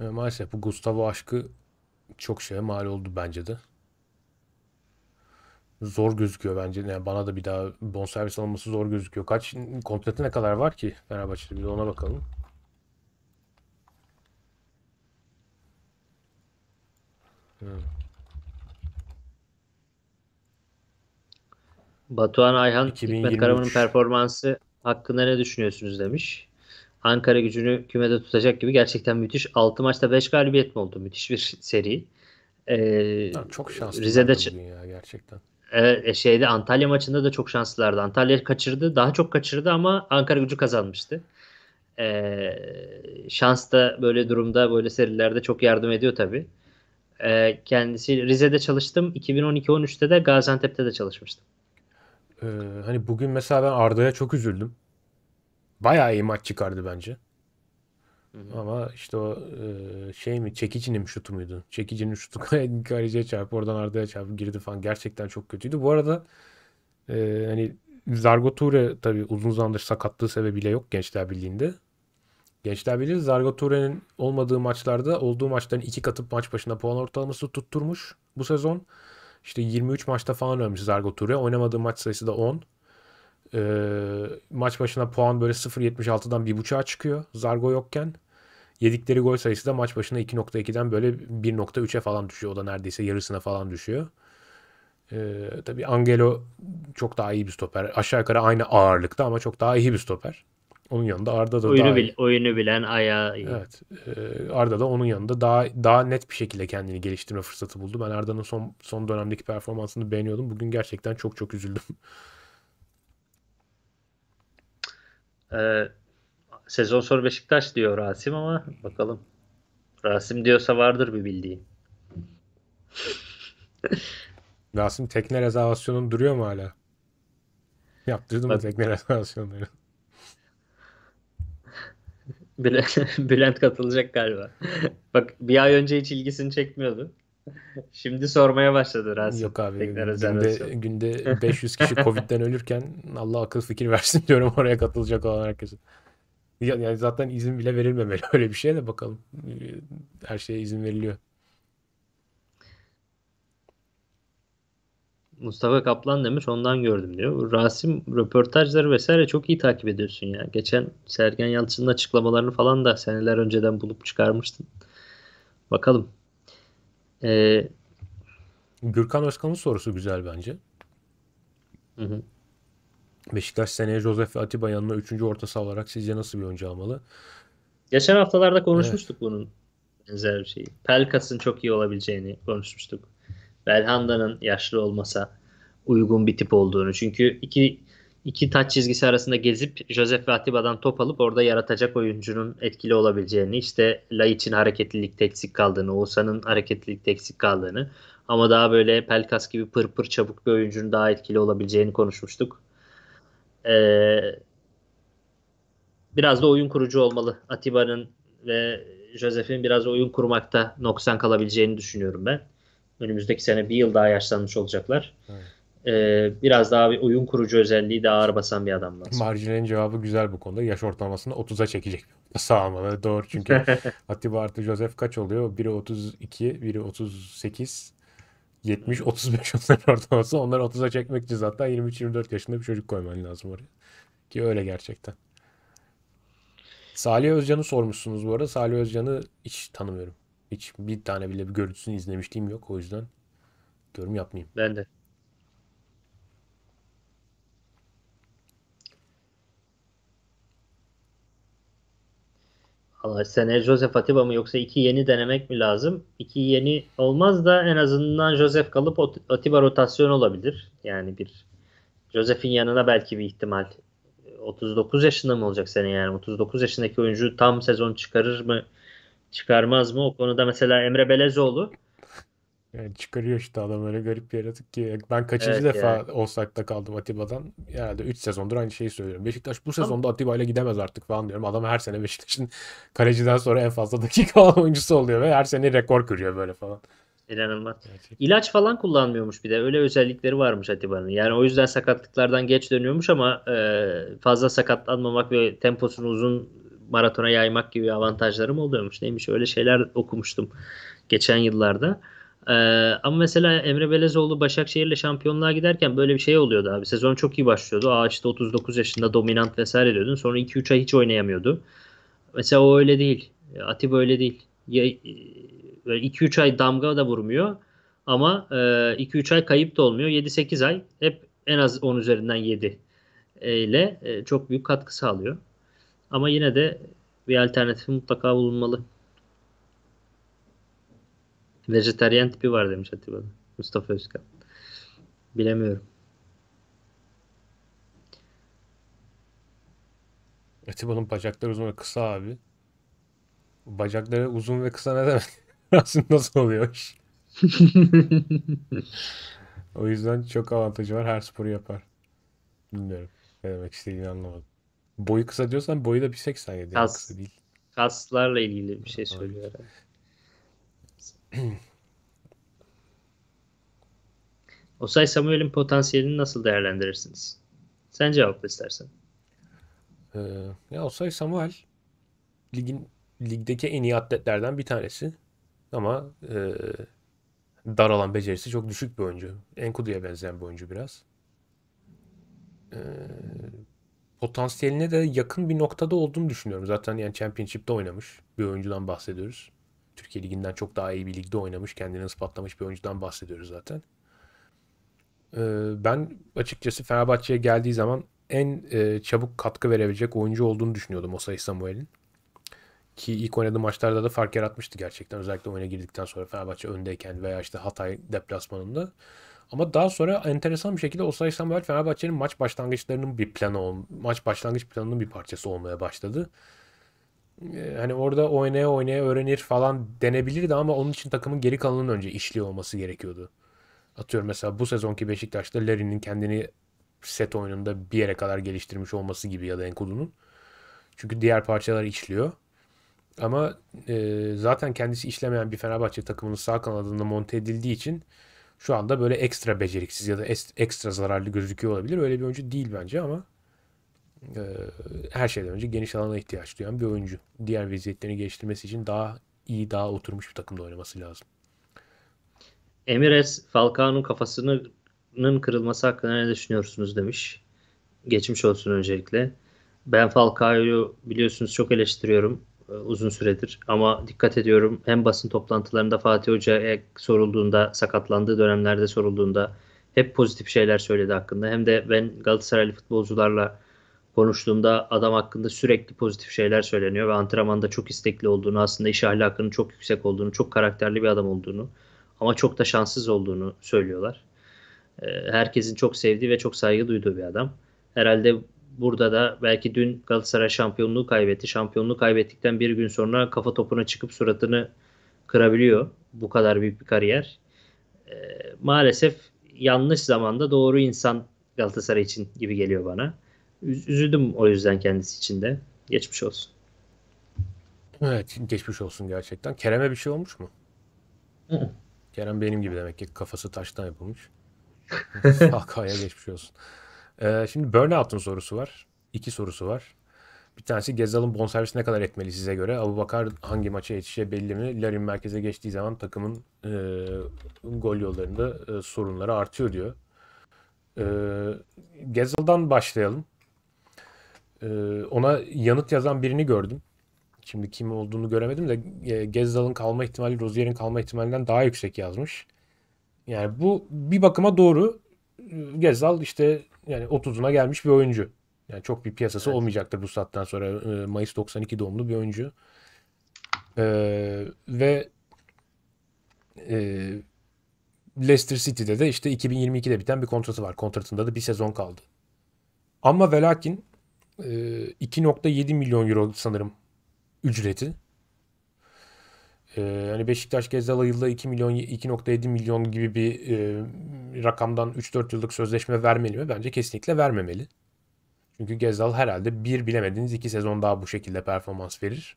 E, maalesef bu Gustavo aşkı çok şeye mal oldu bence de. Zor gözüküyor bence. Yani bana da bir daha bonservis alması zor gözüküyor. Kaç kontratı ne kadar var ki Fenerbahçe'de bir de ona bakalım. Hmm. Batuhan Ayhan 2023. Hikmet Karaman'ın performansı hakkında ne düşünüyorsunuz demiş. Ankara gücünü kümede tutacak gibi gerçekten müthiş. 6 maçta 5 galibiyet mi oldu? Müthiş bir seri. Ee, çok şanslı. Rize'de ya gerçekten. E, e, şeyde Antalya maçında da çok şanslılardı. Antalya kaçırdı. Daha çok kaçırdı ama Ankara gücü kazanmıştı. Ee, şans da böyle durumda böyle serilerde çok yardım ediyor tabii. Ee, kendisi Rize'de çalıştım. 2012-13'te de Gaziantep'te de çalışmıştım. Ee, hani bugün mesela ben Arda'ya çok üzüldüm bayağı iyi maç çıkardı bence. Hı-hı. Ama işte o e, şey mi çekicinin şutu muydu? Çekicinin şutu *laughs* kaleciye çarpıp oradan Arda'ya çarpıp girdi falan. Gerçekten çok kötüydü. Bu arada e, hani Zargo Ture tabii uzun zamandır sakatlığı sebebiyle yok Gençler Birliği'nde. Gençler Birliği Zargo Ture'nin olmadığı maçlarda olduğu maçların iki katı maç başına puan ortalaması tutturmuş bu sezon. İşte 23 maçta falan ölmüş Zargo Ture. Oynamadığı maç sayısı da 10. E, maç başına puan böyle 0.76'dan 1.5'a çıkıyor Zargo yokken. Yedikleri gol sayısı da maç başına 2.2'den böyle 1.3'e falan düşüyor. O da neredeyse yarısına falan düşüyor. E, tabii Angelo çok daha iyi bir stoper. Aşağı yukarı aynı ağırlıkta ama çok daha iyi bir stoper. Onun yanında Arda da oyunu daha bil, oyunu bilen ayağı iyi. Evet. E, Arda da onun yanında daha daha net bir şekilde kendini geliştirme fırsatı buldu. Ben Arda'nın son son dönemdeki performansını beğeniyordum. Bugün gerçekten çok çok üzüldüm. *laughs* Ee, sezon sonu Beşiktaş diyor Rasim ama bakalım. Rasim diyorsa vardır bir bildiği. *laughs* Rasim tekne rezervasyonun duruyor mu hala? Yaptırdım mı tekne rezervasyonları? *laughs* Bülent katılacak galiba. Bak bir ay önce hiç ilgisini çekmiyordu. Şimdi sormaya başladı Rasim. Yok abi Tekrar günde, günde 500 *laughs* kişi Covid'den ölürken Allah akıl fikir versin diyorum oraya katılacak olan herkese. Yani zaten izin bile verilmemeli *laughs* öyle bir şey de bakalım. Her şeye izin veriliyor. Mustafa Kaplan demiş ondan gördüm diyor. Rasim röportajları vesaire çok iyi takip ediyorsun ya. Geçen Sergen Yalçın'ın açıklamalarını falan da seneler önceden bulup çıkarmıştın. Bakalım ee, Gürkan Özkan'ın sorusu güzel bence. Hı hı. Beşiktaş seneye Josef ve Atiba yanına 3. orta olarak sizce nasıl bir oyuncu almalı? Geçen haftalarda konuşmuştuk evet. bunun benzer bir şeyi. Pelkas'ın çok iyi olabileceğini konuşmuştuk. Belhanda'nın yaşlı olmasa uygun bir tip olduğunu. Çünkü iki iki taç çizgisi arasında gezip Josef ve Atiba'dan top alıp orada yaratacak oyuncunun etkili olabileceğini işte La için hareketlilikte eksik kaldığını, Oğuzhan'ın hareketlilikte eksik kaldığını ama daha böyle Pelkas gibi pırpır pır çabuk bir oyuncunun daha etkili olabileceğini konuşmuştuk. Ee, biraz da oyun kurucu olmalı. Atiba'nın ve Josef'in biraz oyun kurmakta noksan kalabileceğini düşünüyorum ben. Önümüzdeki sene bir yıl daha yaşlanmış olacaklar. Evet e, biraz daha bir oyun kurucu özelliği daha ağır basan bir adam lazım. Marjinal'in cevabı güzel bu konuda. Yaş ortalamasını 30'a çekecek. Sağ almalı. Doğru çünkü *laughs* Atiba artı Joseph kaç oluyor? Biri 32, biri 38, 70, 35 onların ortalaması. Onları 30'a çekmek için zaten 23-24 yaşında bir çocuk koyman lazım oraya. Ki öyle gerçekten. Salih Özcan'ı sormuşsunuz bu arada. Salih Özcan'ı hiç tanımıyorum. Hiç bir tane bile bir görüntüsünü izlemişliğim yok. O yüzden yorum yapmayayım. Ben de. Allah seneye Joseph Atiba mı yoksa iki yeni denemek mi lazım? İki yeni olmaz da en azından Joseph kalıp Atiba rotasyon olabilir. Yani bir Joseph'in yanına belki bir ihtimal 39 yaşında mı olacak sene yani 39 yaşındaki oyuncu tam sezon çıkarır mı çıkarmaz mı? O konuda mesela Emre Belezoğlu yani çıkarıyor işte adam öyle garip bir yaratık ki. E, ben kaçıncı Evet defa ya. Osak'ta kaldım Atiba'dan? Herhalde 3 sezondur aynı şeyi söylüyorum. Beşiktaş bu Ama sezonda Atiba ile gidemez artık falan diyorum. Adam her sene Beşiktaş'ın *laughs* kaleciden sonra en fazla dakika alan oyuncusu oluyor ve her sene rekor kırıyor böyle falan. İnanılmaz. Gerçekten. İlaç falan kullanmıyormuş bir de. Öyle özellikleri varmış Atiba'nın. Yani o yüzden sakatlıklardan geç dönüyormuş ama e, fazla sakatlanmamak ve temposunu uzun maratona yaymak gibi avantajları mı oluyormuş? Neymiş öyle şeyler okumuştum geçen yıllarda. Ee, ama mesela Emre Belezoğlu Başakşehir'le şampiyonluğa giderken böyle bir şey oluyordu abi. Sezon çok iyi başlıyordu. Aa işte 39 yaşında dominant vesaire diyordun. Sonra 2-3 ay hiç oynayamıyordu. Mesela o öyle değil. Atiba öyle değil. Ya, 2-3 e, ay damga da vurmuyor. Ama e, 2-3 ay kayıp da olmuyor. 7-8 ay hep en az 10 üzerinden 7 ile e, çok büyük katkı sağlıyor. Ama yine de bir alternatif mutlaka bulunmalı. Vejetaryen tipi var demiş Atiba'da. Mustafa Özkan. Bilemiyorum. Atiba'nın bacakları uzun ve kısa abi. Bacakları uzun ve kısa ne demek? *laughs* Aslında nasıl oluyor? *laughs* o yüzden çok avantajı var. Her sporu yapar. Bilmiyorum. Ne demek istediğini anlamadım. Boyu kısa diyorsan boyu da 1.87. Kas, yani kısa değil. Kaslarla ilgili bir şey söylüyor herhalde. *clears throat* Osay Samuel'in potansiyelini nasıl değerlendirirsiniz? Sen cevap istersen. Ee, ya Osay Samuel ligin ligdeki en iyi atletlerden bir tanesi. Ama e, dar alan becerisi çok düşük bir oyuncu. Enkudu'ya benzeyen bir oyuncu biraz. E, potansiyeline de yakın bir noktada olduğunu düşünüyorum. Zaten yani Championship'te oynamış bir oyuncudan bahsediyoruz. Türkiye Ligi'nden çok daha iyi bir ligde oynamış, kendini ispatlamış bir oyuncudan bahsediyoruz zaten. Ee, ben açıkçası Fenerbahçe'ye geldiği zaman en e, çabuk katkı verebilecek oyuncu olduğunu düşünüyordum Osayi Samuel'in. Ki ilk oynadığı maçlarda da fark yaratmıştı gerçekten. Özellikle oyuna girdikten sonra Fenerbahçe öndeyken veya işte Hatay deplasmanında. Ama daha sonra enteresan bir şekilde Osayi Samuel Fenerbahçe'nin maç başlangıçlarının bir planı, maç başlangıç planının bir parçası olmaya başladı. Ee, hani orada oynaya oynaya öğrenir falan denebilirdi ama onun için takımın geri kalanının önce işliyor olması gerekiyordu. Atıyorum mesela bu sezonki Beşiktaş'ta Larry'nin kendini set oyununda bir yere kadar geliştirmiş olması gibi ya da Enkudu'nun. Çünkü diğer parçalar işliyor. Ama e, zaten kendisi işlemeyen bir Fenerbahçe takımının sağ kanadında monte edildiği için şu anda böyle ekstra beceriksiz ya da ekstra zararlı gözüküyor olabilir. Öyle bir oyuncu değil bence ama ee, her şeyden önce geniş alana ihtiyaç duyan bir oyuncu. Diğer vizyetlerini geliştirmesi için daha iyi, daha oturmuş bir takımda oynaması lazım. Emires Falcao'nun kafasının kırılması hakkında ne düşünüyorsunuz demiş. Geçmiş olsun öncelikle. Ben Falcao'yu biliyorsunuz çok eleştiriyorum e, uzun süredir ama dikkat ediyorum hem basın toplantılarında Fatih Hoca'ya sorulduğunda sakatlandığı dönemlerde sorulduğunda hep pozitif şeyler söyledi hakkında hem de ben Galatasaraylı futbolcularla konuştuğumda adam hakkında sürekli pozitif şeyler söyleniyor ve antrenmanda çok istekli olduğunu, aslında iş ahlakının çok yüksek olduğunu, çok karakterli bir adam olduğunu ama çok da şanssız olduğunu söylüyorlar. Ee, herkesin çok sevdiği ve çok saygı duyduğu bir adam. Herhalde burada da belki dün Galatasaray şampiyonluğu kaybetti. Şampiyonluğu kaybettikten bir gün sonra kafa topuna çıkıp suratını kırabiliyor. Bu kadar büyük bir kariyer. Ee, maalesef yanlış zamanda doğru insan Galatasaray için gibi geliyor bana. Üzüldüm o yüzden kendisi için de. Geçmiş olsun. Evet geçmiş olsun gerçekten. Kerem'e bir şey olmuş mu? Kerem benim gibi demek ki kafası taştan yapılmış. Hakaya *laughs* geçmiş olsun. Ee, şimdi Burnout'un sorusu var. İki sorusu var. Bir tanesi Gezal'ın bonservis ne kadar etmeli size göre? Abu Bakar hangi maça yetişe belli mi? Larin merkeze geçtiği zaman takımın e, gol yollarında e, sorunları artıyor diyor. E, Gezal'dan başlayalım. Ee, ona yanıt yazan birini gördüm. Şimdi kim olduğunu göremedim de e, Gezzal'ın kalma ihtimali Rozier'in kalma ihtimalinden daha yüksek yazmış. Yani bu bir bakıma doğru. Ee, Gezzal işte yani 30'una gelmiş bir oyuncu. Yani çok bir piyasası evet. olmayacaktır bu saatten sonra. E, Mayıs 92 doğumlu bir oyuncu. Ee, ve e, Leicester City'de de işte 2022'de biten bir kontratı var. Kontratında da bir sezon kaldı. Ama velakin 2.7 ee, milyon euro sanırım ücreti. Yani ee, Beşiktaş Gezdal yılda 2 milyon 2.7 milyon gibi bir e, rakamdan 3-4 yıllık sözleşme vermeli mi? Bence kesinlikle vermemeli. Çünkü Gezdal herhalde bir bilemediğiniz iki sezon daha bu şekilde performans verir.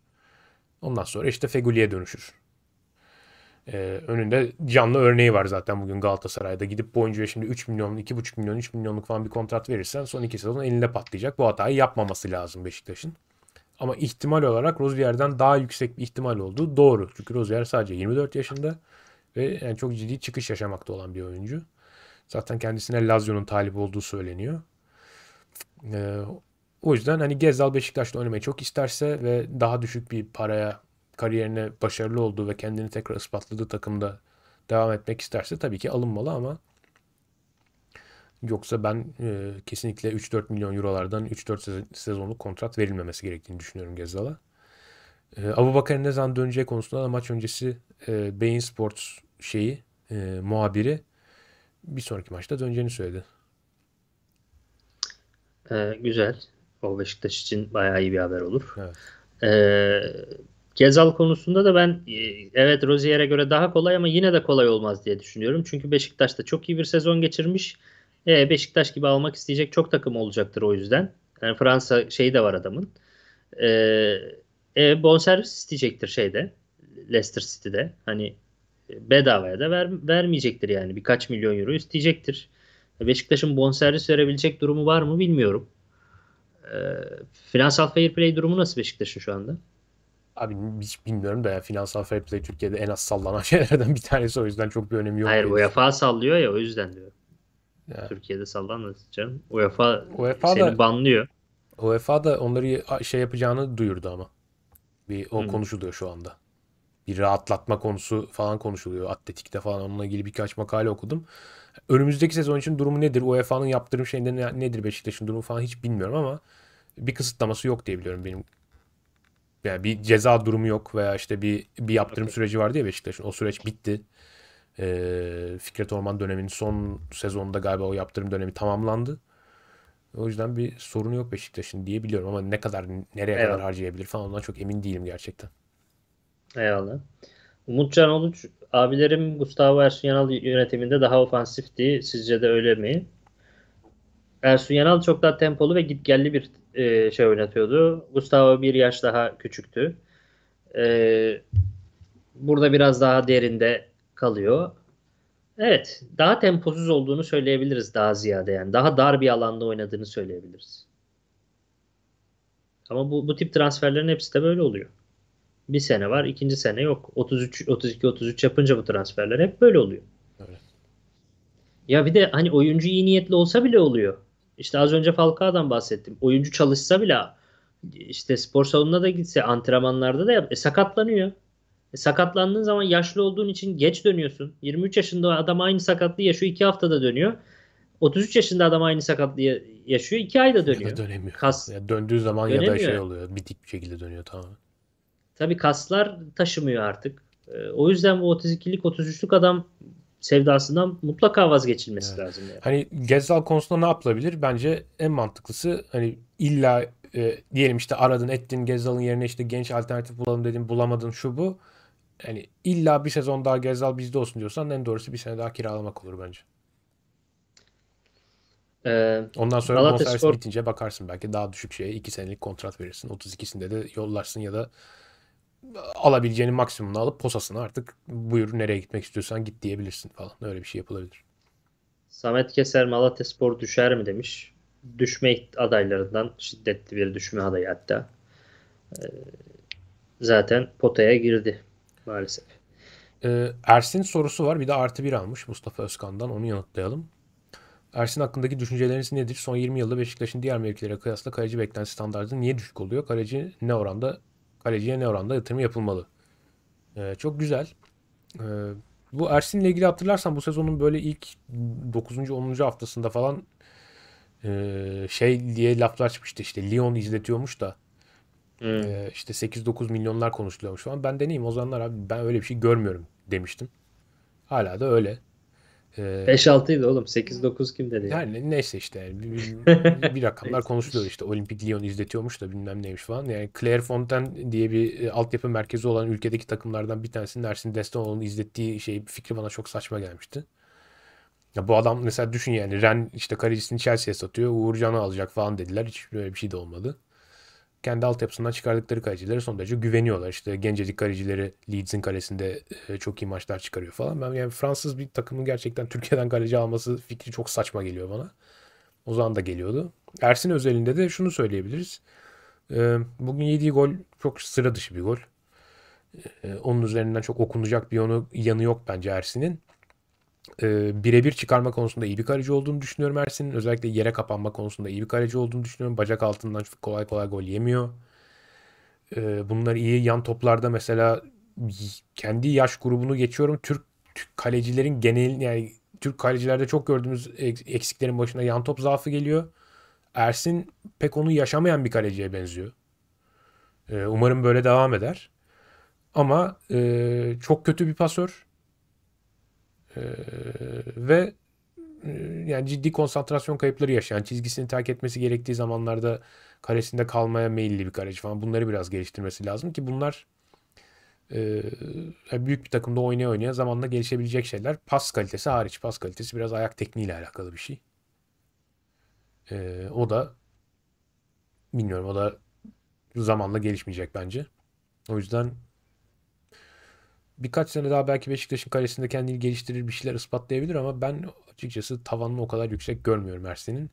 Ondan sonra işte Feguli'ye dönüşür. Ee, önünde canlı örneği var zaten bugün Galatasaray'da. Gidip bu oyuncuya şimdi 3 milyon, 2,5 milyon, 3 milyonluk falan bir kontrat verirsen son 2 sezon elinde patlayacak. Bu hatayı yapmaması lazım Beşiktaş'ın. Ama ihtimal olarak Rozier'den daha yüksek bir ihtimal olduğu doğru. Çünkü Rozier sadece 24 yaşında ve yani çok ciddi çıkış yaşamakta olan bir oyuncu. Zaten kendisine Lazio'nun talip olduğu söyleniyor. Ee, o yüzden hani Gezal Beşiktaş'ta oynamayı çok isterse ve daha düşük bir paraya kariyerine başarılı olduğu ve kendini tekrar ispatladığı takımda devam etmek isterse tabii ki alınmalı ama yoksa ben e, kesinlikle 3-4 milyon eurolardan 3-4 sezonluk kontrat verilmemesi gerektiğini düşünüyorum Gezal'a. E, Abu Bakar'ın ne zaman döneceği konusunda da maç öncesi e, Beyin Sports şeyi e, muhabiri bir sonraki maçta döneceğini söyledi. E, güzel. O Beşiktaş için bayağı iyi bir haber olur. Evet. E, Gezal konusunda da ben e, evet Rozier'e göre daha kolay ama yine de kolay olmaz diye düşünüyorum. Çünkü Beşiktaş'ta çok iyi bir sezon geçirmiş. E, Beşiktaş gibi almak isteyecek çok takım olacaktır o yüzden. Yani Fransa şeyi de var adamın. E, e, bonservis isteyecektir şeyde. Leicester City'de. Hani bedavaya da ver, vermeyecektir yani. Birkaç milyon euro isteyecektir. E, Beşiktaş'ın bonservis verebilecek durumu var mı bilmiyorum. E, finansal fair play durumu nasıl Beşiktaş'ın şu anda? Abi hiç bilmiyorum da ya finansal fair play Türkiye'de en az sallanan *laughs* şeylerden bir tanesi o yüzden çok bir önemi yok. Hayır UEFA sallıyor ya o yüzden diyor. Ya. Türkiye'de sallanmaz canım. UEFA, UEFA seni da, banlıyor. UEFA da onları şey yapacağını duyurdu ama. Bir o Hı. konuşuluyor şu anda. Bir rahatlatma konusu falan konuşuluyor atletikte falan onunla ilgili birkaç makale okudum. Önümüzdeki sezon için durumu nedir? UEFA'nın yaptırım şeyinde nedir Beşiktaş'ın durumu falan hiç bilmiyorum ama bir kısıtlaması yok diye biliyorum benim yani bir ceza durumu yok veya işte bir bir yaptırım süreci vardı ya Beşiktaş'ın. O süreç bitti. Ee, Fikret Orman döneminin son sezonunda galiba o yaptırım dönemi tamamlandı. O yüzden bir sorunu yok Beşiktaş'ın diye biliyorum ama ne kadar nereye Eyvallah. kadar harcayabilir falan ondan çok emin değilim gerçekten. Eyvallah. Umutcan Oluç abilerim Gustavo Ersun Yanal yönetiminde daha ofansifti. Sizce de öyle mi? Ersun Yanal çok daha tempolu ve gitgelli bir e, şey oynatıyordu. Gustavo bir yaş daha küçüktü. E, burada biraz daha derinde kalıyor. Evet, daha temposuz olduğunu söyleyebiliriz daha ziyade yani. Daha dar bir alanda oynadığını söyleyebiliriz. Ama bu, bu tip transferlerin hepsi de böyle oluyor. Bir sene var, ikinci sene yok. 33 32 33 yapınca bu transferler hep böyle oluyor. Evet. Ya bir de hani oyuncu iyi niyetli olsa bile oluyor. İşte az önce Falcao'dan bahsettim. Oyuncu çalışsa bile işte spor salonuna da gitse antrenmanlarda da yap e, sakatlanıyor. E, sakatlandığın zaman yaşlı olduğun için geç dönüyorsun. 23 yaşında adam aynı sakatlığı yaşıyor. 2 haftada dönüyor. 33 yaşında adam aynı sakatlığı yaşıyor. 2 ayda dönüyor. Ya da dönemiyor. Kas, ya döndüğü zaman dönemiyor. ya da şey oluyor. Bitik bir şekilde dönüyor tamam. Tabii kaslar taşımıyor artık. E, o yüzden bu 32'lik 33'lük adam sevdasından mutlaka vazgeçilmesi evet. lazım. Yani. Hani gezal konusunda ne yapılabilir? Bence en mantıklısı hani illa e, diyelim işte aradın ettin gezalın yerine işte genç alternatif bulalım dedin bulamadın şu bu. Hani illa bir sezon daha gezal bizde olsun diyorsan en doğrusu bir sene daha kiralamak olur bence. Ee, Ondan sonra Galatasaray... bitince bakarsın belki daha düşük şeye iki senelik kontrat verirsin. 32'sinde de yollarsın ya da Alabileceğini maksimumunu alıp posasını artık buyur nereye gitmek istiyorsan git diyebilirsin falan. Öyle bir şey yapılabilir. Samet Keser Malatya Spor düşer mi demiş. Düşme adaylarından şiddetli bir düşme adayı hatta. E, zaten potaya girdi maalesef. E, Ersin sorusu var. Bir de artı bir almış Mustafa Özkan'dan. Onu yanıtlayalım. Ersin hakkındaki düşünceleriniz nedir? Son 20 yılda Beşiktaş'ın diğer mevkilere kıyasla kaleci beklenti standartı niye düşük oluyor? Kaleci ne oranda kaleciye ne oranda yatırım yapılmalı? E, çok güzel. E, bu Ersin'le ilgili hatırlarsan bu sezonun böyle ilk 9. 10. haftasında falan e, şey diye laflar çıkmıştı işte Lyon izletiyormuş da hmm. e, işte 8-9 milyonlar konuşuluyormuş falan. Ben deneyim o zamanlar abi ben öyle bir şey görmüyorum demiştim. Hala da öyle. Ee, 5-6 idi oğlum. 8-9 hmm. kim dedi? Yani, yani neyse işte. bir, bir, *laughs* bir rakamlar konuşuluyor işte. Olimpik Lyon izletiyormuş da bilmem neymiş falan. Yani Clairefontaine diye bir e, altyapı merkezi olan ülkedeki takımlardan bir tanesinin Ersin Destanoğlu'nun izlettiği şey fikri bana çok saçma gelmişti. Ya bu adam mesela düşün yani Ren işte kalecisini Chelsea'ye satıyor. Uğurcan'ı alacak falan dediler. Hiç böyle bir şey de olmadı kendi altyapısından çıkardıkları kalecileri son derece güveniyorlar. İşte gencecik kalecileri Leeds'in kalesinde e, çok iyi maçlar çıkarıyor falan. Ben yani Fransız bir takımın gerçekten Türkiye'den kaleci alması fikri çok saçma geliyor bana. O zaman da geliyordu. Ersin özelinde de şunu söyleyebiliriz. E, bugün yediği gol çok sıra dışı bir gol. E, onun üzerinden çok okunacak bir yanı, yanı yok bence Ersin'in e, birebir çıkarma konusunda iyi bir kaleci olduğunu düşünüyorum Ersin'in. Özellikle yere kapanma konusunda iyi bir kaleci olduğunu düşünüyorum. Bacak altından kolay kolay gol yemiyor. E, bunlar iyi. Yan toplarda mesela kendi yaş grubunu geçiyorum. Türk, Türk kalecilerin genel yani Türk kalecilerde çok gördüğümüz eksiklerin başına yan top zaafı geliyor. Ersin pek onu yaşamayan bir kaleciye benziyor. Ee, umarım böyle devam eder. Ama e, çok kötü bir pasör. Ee, ve e, yani ciddi konsantrasyon kayıpları yaşayan, çizgisini terk etmesi gerektiği zamanlarda karesinde kalmaya meyilli bir kaleci falan. Bunları biraz geliştirmesi lazım ki bunlar e, büyük bir takımda oynaya oynaya zamanla gelişebilecek şeyler. Pas kalitesi hariç. Pas kalitesi biraz ayak tekniğiyle alakalı bir şey. E, o da bilmiyorum o da zamanla gelişmeyecek bence. O yüzden birkaç sene daha belki Beşiktaş'ın kalesinde kendini geliştirir bir şeyler ispatlayabilir ama ben açıkçası tavanını o kadar yüksek görmüyorum Ersin'in.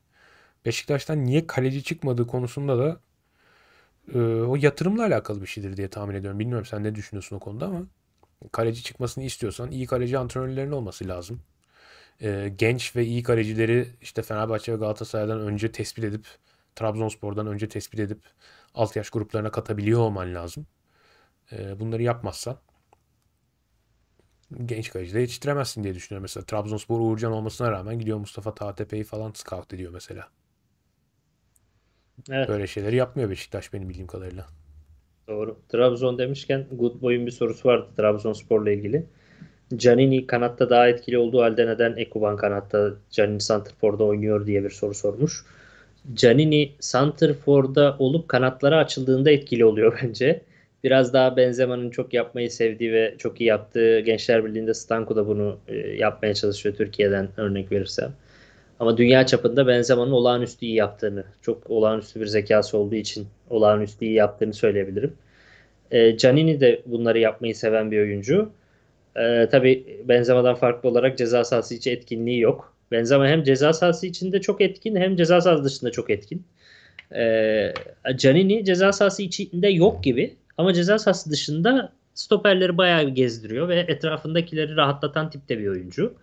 Beşiktaş'tan niye kaleci çıkmadığı konusunda da e, o yatırımla alakalı bir şeydir diye tahmin ediyorum. Bilmiyorum sen ne düşünüyorsun o konuda ama kaleci çıkmasını istiyorsan iyi kaleci antrenörlerin olması lazım. E, genç ve iyi kalecileri işte Fenerbahçe ve Galatasaray'dan önce tespit edip Trabzonspor'dan önce tespit edip alt yaş gruplarına katabiliyor olman lazım. E, bunları yapmazsan genç kaleci de yetiştiremezsin diye düşünüyorum. Mesela Trabzonspor Uğurcan olmasına rağmen gidiyor Mustafa Tatepe'yi falan scout ediyor mesela. Evet. Böyle şeyleri yapmıyor Beşiktaş benim bildiğim kadarıyla. Doğru. Trabzon demişken Good Boy'un bir sorusu vardı Trabzonspor'la ilgili. Canini kanatta daha etkili olduğu halde neden Ekuban kanatta Canini Santrfor'da oynuyor diye bir soru sormuş. Canini Santrfor'da olup kanatlara açıldığında etkili oluyor *laughs* bence biraz daha Benzema'nın çok yapmayı sevdiği ve çok iyi yaptığı Gençler Birliği'nde Stanko da bunu e, yapmaya çalışıyor Türkiye'den örnek verirsem. Ama dünya çapında Benzema'nın olağanüstü iyi yaptığını, çok olağanüstü bir zekası olduğu için olağanüstü iyi yaptığını söyleyebilirim. E, Canini de bunları yapmayı seven bir oyuncu. E, tabii Benzema'dan farklı olarak ceza sahası içi etkinliği yok. Benzema hem ceza sahası içinde çok etkin hem ceza sahası dışında çok etkin. E, Canini ceza sahası içinde yok gibi ama ceza sahası dışında stoperleri bayağı bir gezdiriyor ve etrafındakileri rahatlatan tipte bir oyuncu.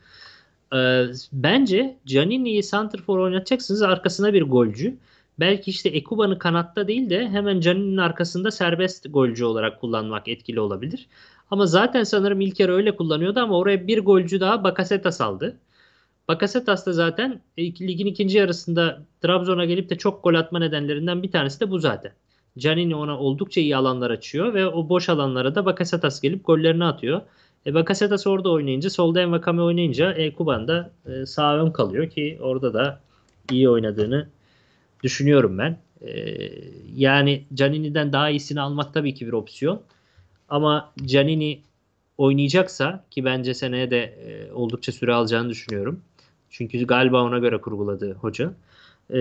Ee, bence Canini'yi Santrfor oynatacaksınız arkasına bir golcü. Belki işte Ekuban'ı kanatta değil de hemen Canini'nin arkasında serbest golcü olarak kullanmak etkili olabilir. Ama zaten sanırım ilk kere öyle kullanıyordu ama oraya bir golcü daha Bakasetas aldı. Bakasetas da zaten ligin ikinci yarısında Trabzon'a gelip de çok gol atma nedenlerinden bir tanesi de bu zaten. Canini ona oldukça iyi alanlar açıyor ve o boş alanlara da Bakasetas gelip gollerini atıyor. E, Bakasetas orada oynayınca solda Envakame oynayınca e, Kuban da e, sağ ön kalıyor ki orada da iyi oynadığını düşünüyorum ben. E, yani Canini'den daha iyisini almak tabii ki bir opsiyon. Ama Canini oynayacaksa ki bence seneye de e, oldukça süre alacağını düşünüyorum. Çünkü galiba ona göre kurguladı hoca. E,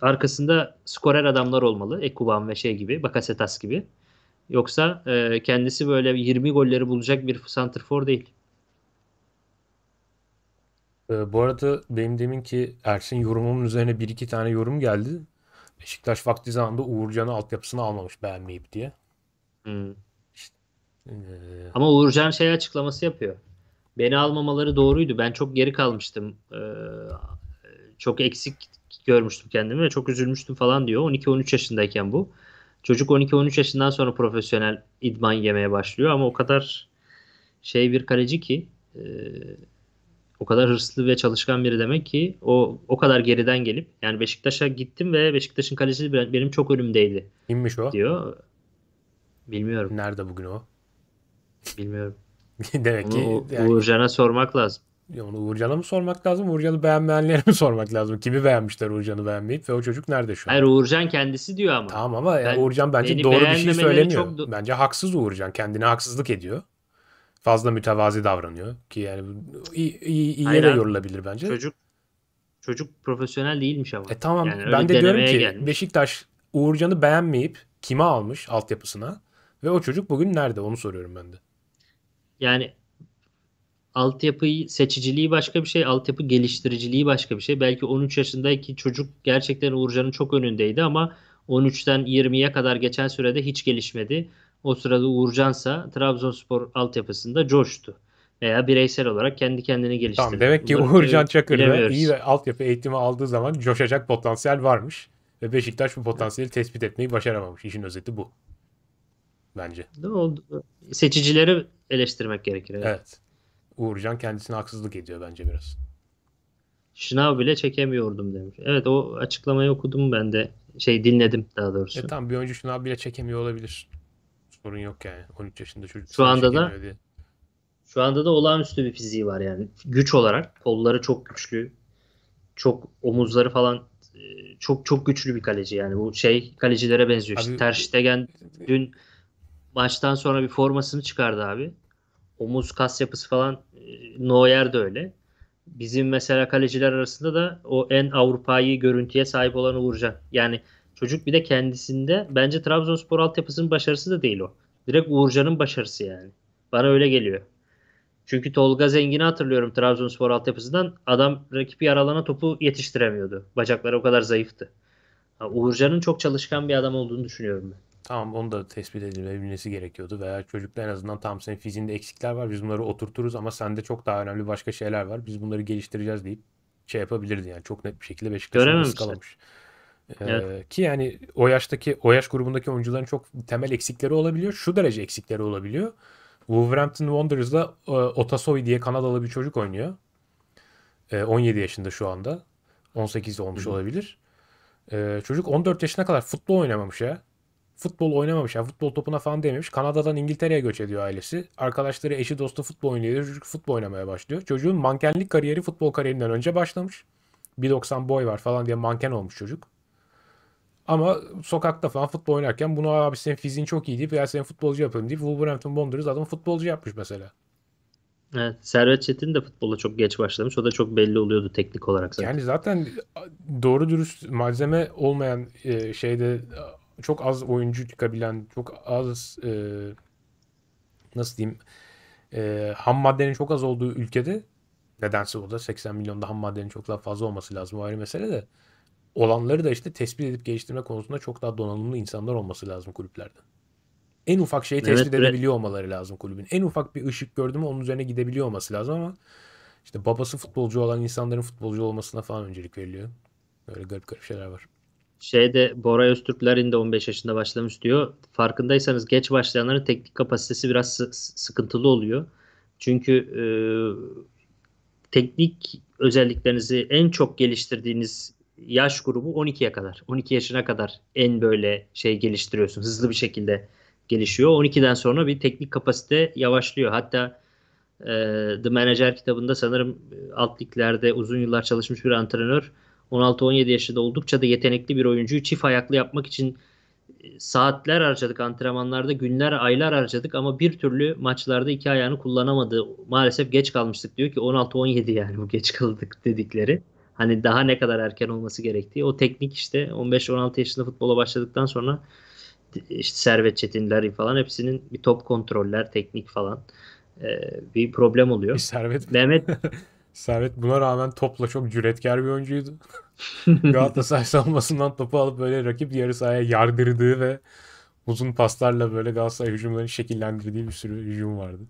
arkasında skorer adamlar olmalı. Ekuban ve şey gibi, Bakasetas gibi. Yoksa e, kendisi böyle 20 golleri bulacak bir santrfor değil. Ee, bu arada benim demin ki Ersin yorumumun üzerine bir iki tane yorum geldi. Beşiktaş vakti zamanında Uğurcan'ı altyapısını almamış beğenmeyip diye. Hmm. İşte, e... Ama Uğurcan şey açıklaması yapıyor. Beni almamaları doğruydu. Ben çok geri kalmıştım. Ee, çok eksik görmüştüm kendimi ve çok üzülmüştüm falan diyor. 12-13 yaşındayken bu. Çocuk 12-13 yaşından sonra profesyonel idman yemeye başlıyor ama o kadar şey bir kaleci ki e, o kadar hırslı ve çalışkan biri demek ki o o kadar geriden gelip yani Beşiktaş'a gittim ve Beşiktaş'ın kalecisi benim çok önümdeydi. İnmiş o? Diyor. Bilmiyorum. Nerede bugün o? Bilmiyorum. *laughs* Demek ki yani... Uğurcan'a sormak lazım. Ya onu Uğurcan'a mı sormak lazım? Uğurcan'ı beğenmeyenlere mi sormak lazım? Kimi beğenmişler Uğurcan'ı beğenmeyip ve o çocuk nerede şu an? Hayır Uğurcan kendisi diyor ama. Tamam ama ben, Uğurcan bence doğru bir şey söylemiyor. Çok... bence haksız Uğurcan. Kendine haksızlık ediyor. Fazla mütevazi davranıyor ki yani iyi, iyi, iyi yere yorulabilir bence. Çocuk çocuk profesyonel değilmiş ama. E tamam yani ben de diyorum ki gelmiş. Beşiktaş Uğurcan'ı beğenmeyip kime almış altyapısına ve o çocuk bugün nerede onu soruyorum ben de. Yani altyapıyı seçiciliği başka bir şey, altyapı geliştiriciliği başka bir şey. Belki 13 yaşındaki çocuk gerçekten Uğurcan'ın çok önündeydi ama 13'ten 20'ye kadar geçen sürede hiç gelişmedi. O sırada Uğurcansa Trabzonspor altyapısında coştu. Veya bireysel olarak kendi kendini geliştirdi. Tamam, demek ki Bunları Uğurcan Çakır'da iyi ve altyapı eğitimi aldığı zaman coşacak potansiyel varmış. Ve Beşiktaş bu potansiyeli tespit etmeyi başaramamış. İşin özeti bu. Bence. Ne oldu? Seçicileri eleştirmek gerekir. Evet. evet. Uğurcan kendisine haksızlık ediyor bence biraz. Şınav bile çekemiyordum demiş. Evet o açıklamayı okudum ben de. Şey dinledim daha doğrusu. E tamam bir oyuncu şınav bile çekemiyor olabilir. Sorun yok yani. 13 yaşında çocuk. Şu anda da diye. şu anda da olağanüstü bir fiziği var yani. Güç olarak kolları çok güçlü. Çok omuzları falan e, çok çok güçlü bir kaleci yani bu şey kalecilere benziyor. Abi, işte Ter Stegen *laughs* dün maçtan sonra bir formasını çıkardı abi omuz kas yapısı falan e, Noyer de öyle. Bizim mesela kaleciler arasında da o en Avrupa'yı görüntüye sahip olan Uğurcan. Yani çocuk bir de kendisinde bence Trabzonspor altyapısının başarısı da değil o. Direkt Uğurcan'ın başarısı yani. Bana öyle geliyor. Çünkü Tolga Zengin'i hatırlıyorum Trabzonspor altyapısından. Adam rakibi yaralana topu yetiştiremiyordu. Bacakları o kadar zayıftı. Uğurcan'ın çok çalışkan bir adam olduğunu düşünüyorum ben. Tamam onu da tespit edilmesi gerekiyordu. Veya çocuklar en azından tam senin fiziğinde eksikler var. Biz bunları oturturuz ama sende çok daha önemli başka şeyler var. Biz bunları geliştireceğiz deyip şey yapabilirdi yani. Çok net bir şekilde Beşiktaş'ın ıskalamış. Ee, evet. Ki yani o yaştaki o yaş grubundaki oyuncuların çok temel eksikleri olabiliyor. Şu derece eksikleri olabiliyor. Wolverhampton Wanderers'da e, Otasoy diye Kanadalı bir çocuk oynuyor. 17 e, yaşında şu anda. 18 olmuş Hı-hı. olabilir. E, çocuk 14 yaşına kadar futbol oynamamış ya futbol oynamamış. Yani futbol topuna falan değmemiş. Kanada'dan İngiltere'ye göç ediyor ailesi. Arkadaşları eşi dostu futbol oynuyor. Çocuk futbol oynamaya başlıyor. Çocuğun mankenlik kariyeri futbol kariyerinden önce başlamış. 1.90 boy var falan diye manken olmuş çocuk. Ama sokakta falan futbol oynarken bunu abi senin fiziğin çok iyi deyip ya senin futbolcu yapalım deyip Wolverhampton Wanderers adamı futbolcu yapmış mesela. Evet, Servet Çetin de futbola çok geç başlamış. O da çok belli oluyordu teknik olarak zaten. Yani zaten doğru dürüst malzeme olmayan e, şeyde çok az oyuncu çıkabilen, çok az e, nasıl diyeyim e, ham maddenin çok az olduğu ülkede nedense o da 80 milyonda ham maddenin çok daha fazla olması lazım. O ayrı mesele de olanları da işte tespit edip geliştirme konusunda çok daha donanımlı insanlar olması lazım kulüplerde. En ufak şeyi tespit evet, edebiliyor evet. olmaları lazım kulübün. En ufak bir ışık gördü mü onun üzerine gidebiliyor olması lazım ama işte babası futbolcu olan insanların futbolcu olmasına falan öncelik veriliyor. Böyle garip garip şeyler var şeyde Bora Öztürklerin de 15 yaşında başlamış diyor. Farkındaysanız geç başlayanların teknik kapasitesi biraz sıkıntılı oluyor. Çünkü e, teknik özelliklerinizi en çok geliştirdiğiniz yaş grubu 12'ye kadar. 12 yaşına kadar en böyle şey geliştiriyorsun. Hızlı bir şekilde gelişiyor. 12'den sonra bir teknik kapasite yavaşlıyor. Hatta e, The Manager kitabında sanırım e, alt liglerde uzun yıllar çalışmış bir antrenör 16-17 yaşında oldukça da yetenekli bir oyuncuyu çift ayaklı yapmak için e, saatler harcadık antrenmanlarda günler aylar harcadık ama bir türlü maçlarda iki ayağını kullanamadı maalesef geç kalmıştık diyor ki 16-17 yani bu geç kaldık dedikleri hani daha ne kadar erken olması gerektiği o teknik işte 15-16 yaşında futbola başladıktan sonra e, işte Servet Çetinler falan hepsinin bir top kontroller teknik falan e, bir problem oluyor. Bir servet. Mehmet *laughs* Servet buna rağmen topla çok cüretkar bir oyuncuydu. *laughs* Galatasaray savunmasından topu alıp böyle rakip yarı sahaya yardırdığı ve uzun paslarla böyle Galatasaray hücumlarını şekillendirdiği bir sürü hücum vardı.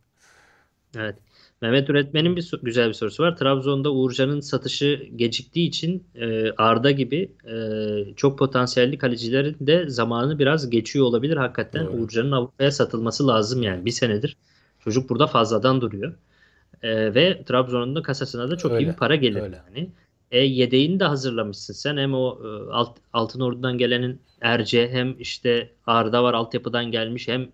Evet. Mehmet Üretmen'in bir güzel bir sorusu var. Trabzon'da Uğurcan'ın satışı geciktiği için e, Arda gibi e, çok potansiyelli kalecilerin de zamanı biraz geçiyor olabilir. Hakikaten evet. Uğurcan'ın Avrupa'ya satılması lazım yani. Bir senedir çocuk burada fazladan duruyor. E, ve Trabzon'un da kasasına da çok öyle, iyi bir para gelir. Öyle. Yani. E, yedeğini de hazırlamışsın sen. Hem o e, alt, Altın Ordu'dan gelenin Erce hem işte Arda var altyapıdan gelmiş hem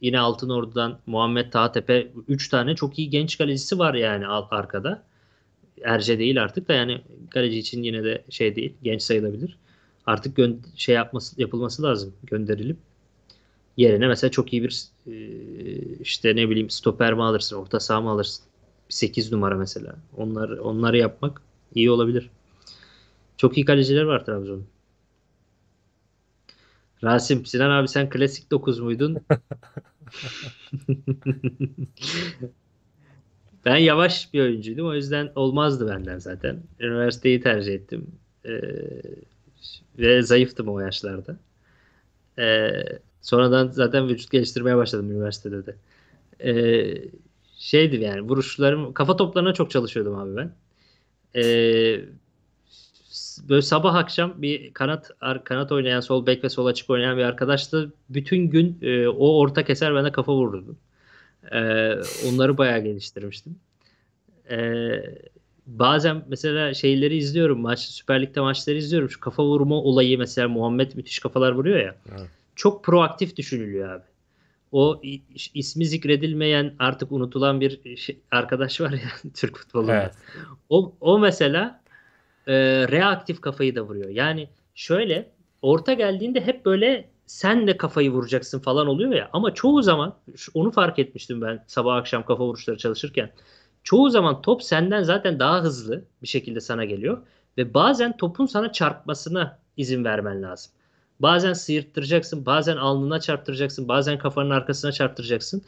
yine Altın Ordu'dan Muhammed Tahtepe 3 tane çok iyi genç kalecisi var yani alt, arkada. Erce değil artık da yani kaleci için yine de şey değil genç sayılabilir. Artık şey yapması yapılması lazım gönderilip Yerine mesela çok iyi bir e, işte ne bileyim stoper mi alırsın, orta saha mı alırsın? 8 numara mesela. Onlar onları yapmak iyi olabilir. Çok iyi kaleciler var Trabzon'un. Rasim Sinan abi sen klasik 9 muydun? *laughs* ben yavaş bir oyuncuydum o yüzden olmazdı benden zaten. Üniversiteyi tercih ettim. Ee, ve zayıftım o yaşlarda. Ee, Sonradan zaten vücut geliştirmeye başladım üniversitede de. Ee, şeydi yani vuruşlarım kafa toplarına çok çalışıyordum abi ben. Ee, böyle sabah akşam bir kanat kanat oynayan sol bek ve sol açık oynayan bir arkadaşla bütün gün e, o orta keser bana kafa vururdum. Ee, onları bayağı geliştirmiştim. Ee, bazen mesela şeyleri izliyorum maç Süper Lig'de maçları izliyorum. Şu kafa vurma olayı mesela Muhammed müthiş kafalar vuruyor ya. Evet çok proaktif düşünülüyor abi. O ismi zikredilmeyen artık unutulan bir e, şey, arkadaş var ya *laughs* Türk futbolunda. Evet. O, o mesela e, reaktif kafayı da vuruyor. Yani şöyle orta geldiğinde hep böyle sen de kafayı vuracaksın falan oluyor ya. Ama çoğu zaman onu fark etmiştim ben sabah akşam kafa vuruşları çalışırken. Çoğu zaman top senden zaten daha hızlı bir şekilde sana geliyor ve bazen topun sana çarpmasına izin vermen lazım. Bazen sıyırttıracaksın, bazen alnına çarptıracaksın, bazen kafanın arkasına çarptıracaksın.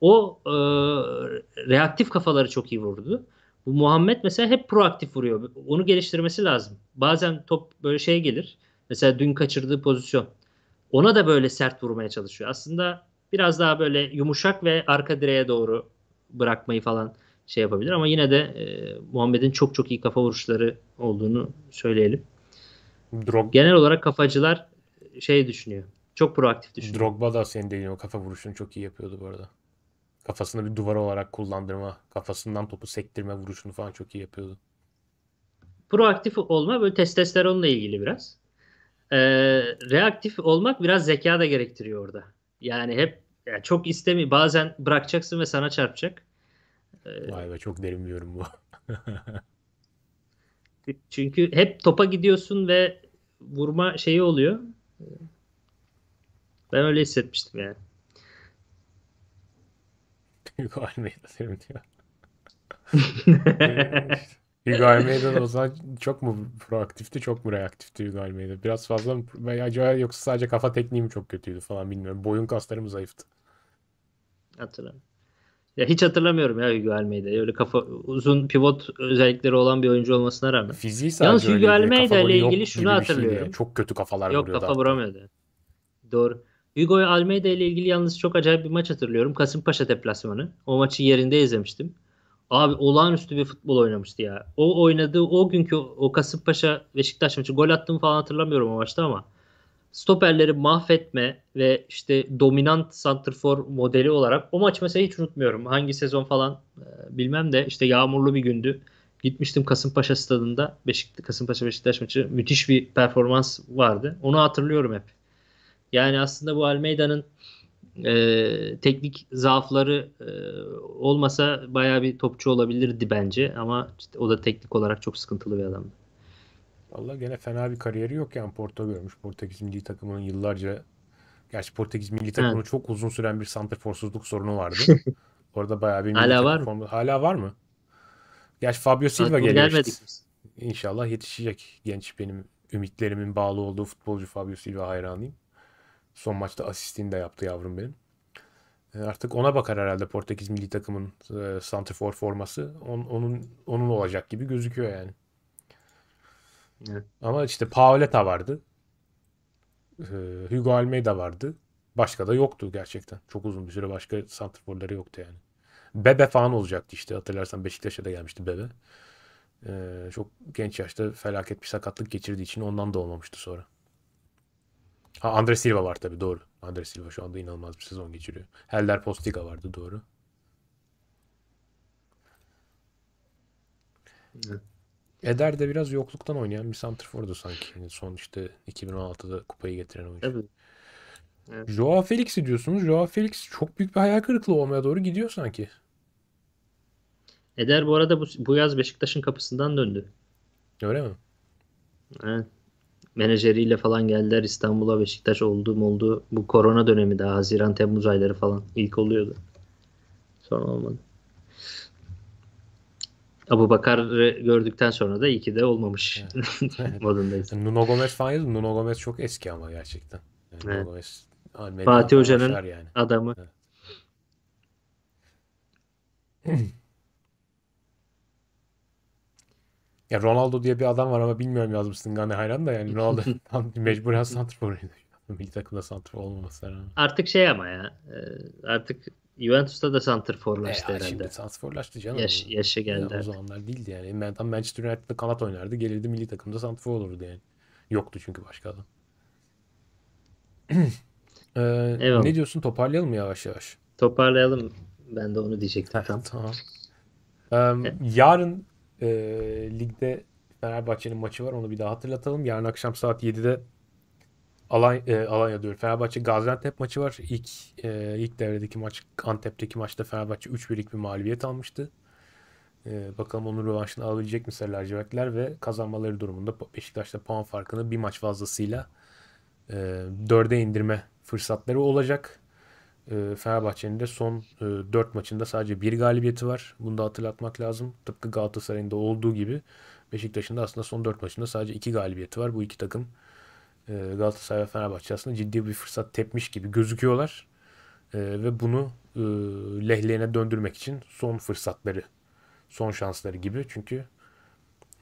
O e, reaktif kafaları çok iyi vurdu. Bu Muhammed mesela hep proaktif vuruyor. Onu geliştirmesi lazım. Bazen top böyle şey gelir. Mesela dün kaçırdığı pozisyon. Ona da böyle sert vurmaya çalışıyor. Aslında biraz daha böyle yumuşak ve arka direğe doğru bırakmayı falan şey yapabilir ama yine de e, Muhammed'in çok çok iyi kafa vuruşları olduğunu söyleyelim. Drog Genel olarak kafacılar şey düşünüyor. Çok proaktif düşünüyor. Drogba da senin dediğin o kafa vuruşunu çok iyi yapıyordu bu arada. Kafasını bir duvar olarak kullandırma, kafasından topu sektirme vuruşunu falan çok iyi yapıyordu. Proaktif olma böyle testosteronla ilgili biraz. Ee, reaktif olmak biraz zeka da gerektiriyor orada. Yani hep yani çok istemi bazen bırakacaksın ve sana çarpacak. Ee, Vay be çok derin bir yorum bu. *laughs* çünkü hep topa gidiyorsun ve vurma şeyi oluyor. Ben öyle hissetmiştim yani. Hugo Almeida diyorum diyor. *laughs* Hugo Almeida o zaman çok mu proaktifti çok mu reaktifti Hugo Almeida? Biraz fazla mı veya acaba yoksa sadece kafa tekniği mi çok kötüydü falan bilmiyorum. Boyun kasları mı zayıftı? Hatırlamıyorum. Ya hiç hatırlamıyorum ya Hugo Almeida, Öyle kafa uzun pivot özellikleri olan bir oyuncu olmasına rağmen. Fiziği sadece Yalnız Hugo Almeida ile ilgili şunu hatırlıyorum. Şeydi. Çok kötü kafalar Yok, vuruyordu. Yok kafa vuramıyordu. Doğru. Hugo Almeida ile ilgili yalnız çok acayip bir maç hatırlıyorum. Kasımpaşa deplasmanı. O maçı yerinde izlemiştim. Abi olağanüstü bir futbol oynamıştı ya. O oynadığı o günkü o Kasımpaşa Beşiktaş maçı gol attığımı falan hatırlamıyorum o maçta ama stoperleri mahvetme ve işte dominant santrfor modeli olarak o maç mesela hiç unutmuyorum. Hangi sezon falan e, bilmem de işte yağmurlu bir gündü. Gitmiştim Kasımpaşa stadında. Beşiktaş Kasımpaşa Beşiktaş maçı müthiş bir performans vardı. Onu hatırlıyorum hep. Yani aslında bu Almeida'nın e, teknik zaafları e, olmasa bayağı bir topçu olabilirdi bence ama işte o da teknik olarak çok sıkıntılı bir adamdı. Valla gene fena bir kariyeri yok yani Porto görmüş. Portekiz milli takımının yıllarca gerçi Portekiz milli takımının çok uzun süren bir santraforsuzluk sorunu vardı. *laughs* Orada bayağı bir hala var mı? Hala var mı? Gerçi Fabio Silva geliyor işte. İnşallah yetişecek genç benim ümitlerimin bağlı olduğu futbolcu Fabio Silva hayranıyım. Son maçta asistini de yaptı yavrum benim. E, artık ona bakar herhalde Portekiz milli takımın e, santrafor forması. On, onun onun olacak gibi gözüküyor yani. Evet. Ama işte Paoletta vardı. Ee, Hugo Almeida vardı. Başka da yoktu gerçekten. Çok uzun bir süre başka santrforları yoktu yani. Bebe falan olacaktı işte. Hatırlarsan Beşiktaş'a da gelmişti Bebe. Ee, çok genç yaşta felaket bir sakatlık geçirdiği için ondan da olmamıştı sonra. Ha Andre Silva var tabii doğru. Andres Silva şu anda inanılmaz bir sezon geçiriyor. Helder Postiga vardı doğru. Evet. Eder de biraz yokluktan oynayan bir santrfordu sanki. Yani son işte 2016'da kupayı getiren oyuncu. Evet. evet. Joao Felix'i diyorsunuz. Joao Felix çok büyük bir hayal kırıklığı olmaya doğru gidiyor sanki. Eder bu arada bu, bu yaz Beşiktaş'ın kapısından döndü. Öyle mi? Evet. Menajeriyle falan geldiler İstanbul'a Beşiktaş oldu oldu. Bu korona dönemi daha Haziran Temmuz ayları falan ilk oluyordu. Sonra olmadı. Abu Bakar'ı gördükten sonra da iyi ki de olmamış evet. *laughs* modundayız. Nuno Gomez falan yazdı. Nuno Gomez çok eski ama gerçekten. Yani evet. Gomez, hani Fatih Hoca'nın yani. adamı. Evet. *clears throat* ya Ronaldo diye bir adam var ama bilmiyorum yazmışsın Gane hayran da yani Ronaldo *laughs* tam mecburen santrafor milli takımda santrafor olmaması rağmen. Artık şey ama ya e, artık Juventus'ta da santrforlaştı e, herhalde. Şimdi santrforlaştı canım. Yaş, yaşa geldi. Yani o zamanlar değildi yani. Ben Manchester United'da kanat oynardı. Gelirdi milli takımda santrfor olurdu yani. Yoktu çünkü başka adam. *clears throat* ee, Eyvallah. ne diyorsun? Toparlayalım mı yavaş yavaş? Toparlayalım. Ben de onu diyecektim. Ha, tamam. Ee, yarın e, ligde Fenerbahçe'nin maçı var. Onu bir daha hatırlatalım. Yarın akşam saat 7'de Alanya, e, Alanya diyor. Fenerbahçe Gaziantep maçı var. İlk e, ilk devredeki maç Antep'teki maçta Fenerbahçe 3-1'lik bir mağlubiyet almıştı. E, bakalım onun rövanşını alabilecek mi Sarı ve kazanmaları durumunda Beşiktaş'ta puan farkını bir maç fazlasıyla e, 4'e indirme fırsatları olacak. E, Fenerbahçe'nin de son e, 4 maçında sadece bir galibiyeti var. Bunu da hatırlatmak lazım. Tıpkı Galatasaray'ın da olduğu gibi Beşiktaş'ın da aslında son 4 maçında sadece 2 galibiyeti var. Bu iki takım ee, Galatasaray ve Fenerbahçe aslında ciddi bir fırsat tepmiş gibi gözüküyorlar. Ee, ve bunu e, lehlerine döndürmek için son fırsatları, son şansları gibi. Çünkü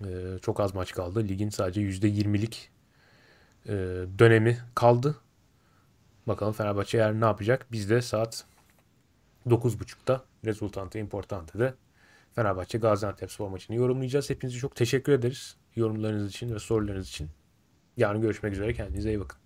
e, çok az maç kaldı. Ligin sadece %20'lik e, dönemi kaldı. Bakalım Fenerbahçe eğer ne yapacak? Biz de saat 9.30'da Resultante Importante'de Fenerbahçe Gaziantep spor maçını yorumlayacağız. Hepinize çok teşekkür ederiz yorumlarınız için ve sorularınız için. Yarın görüşmek üzere. Kendinize iyi bakın.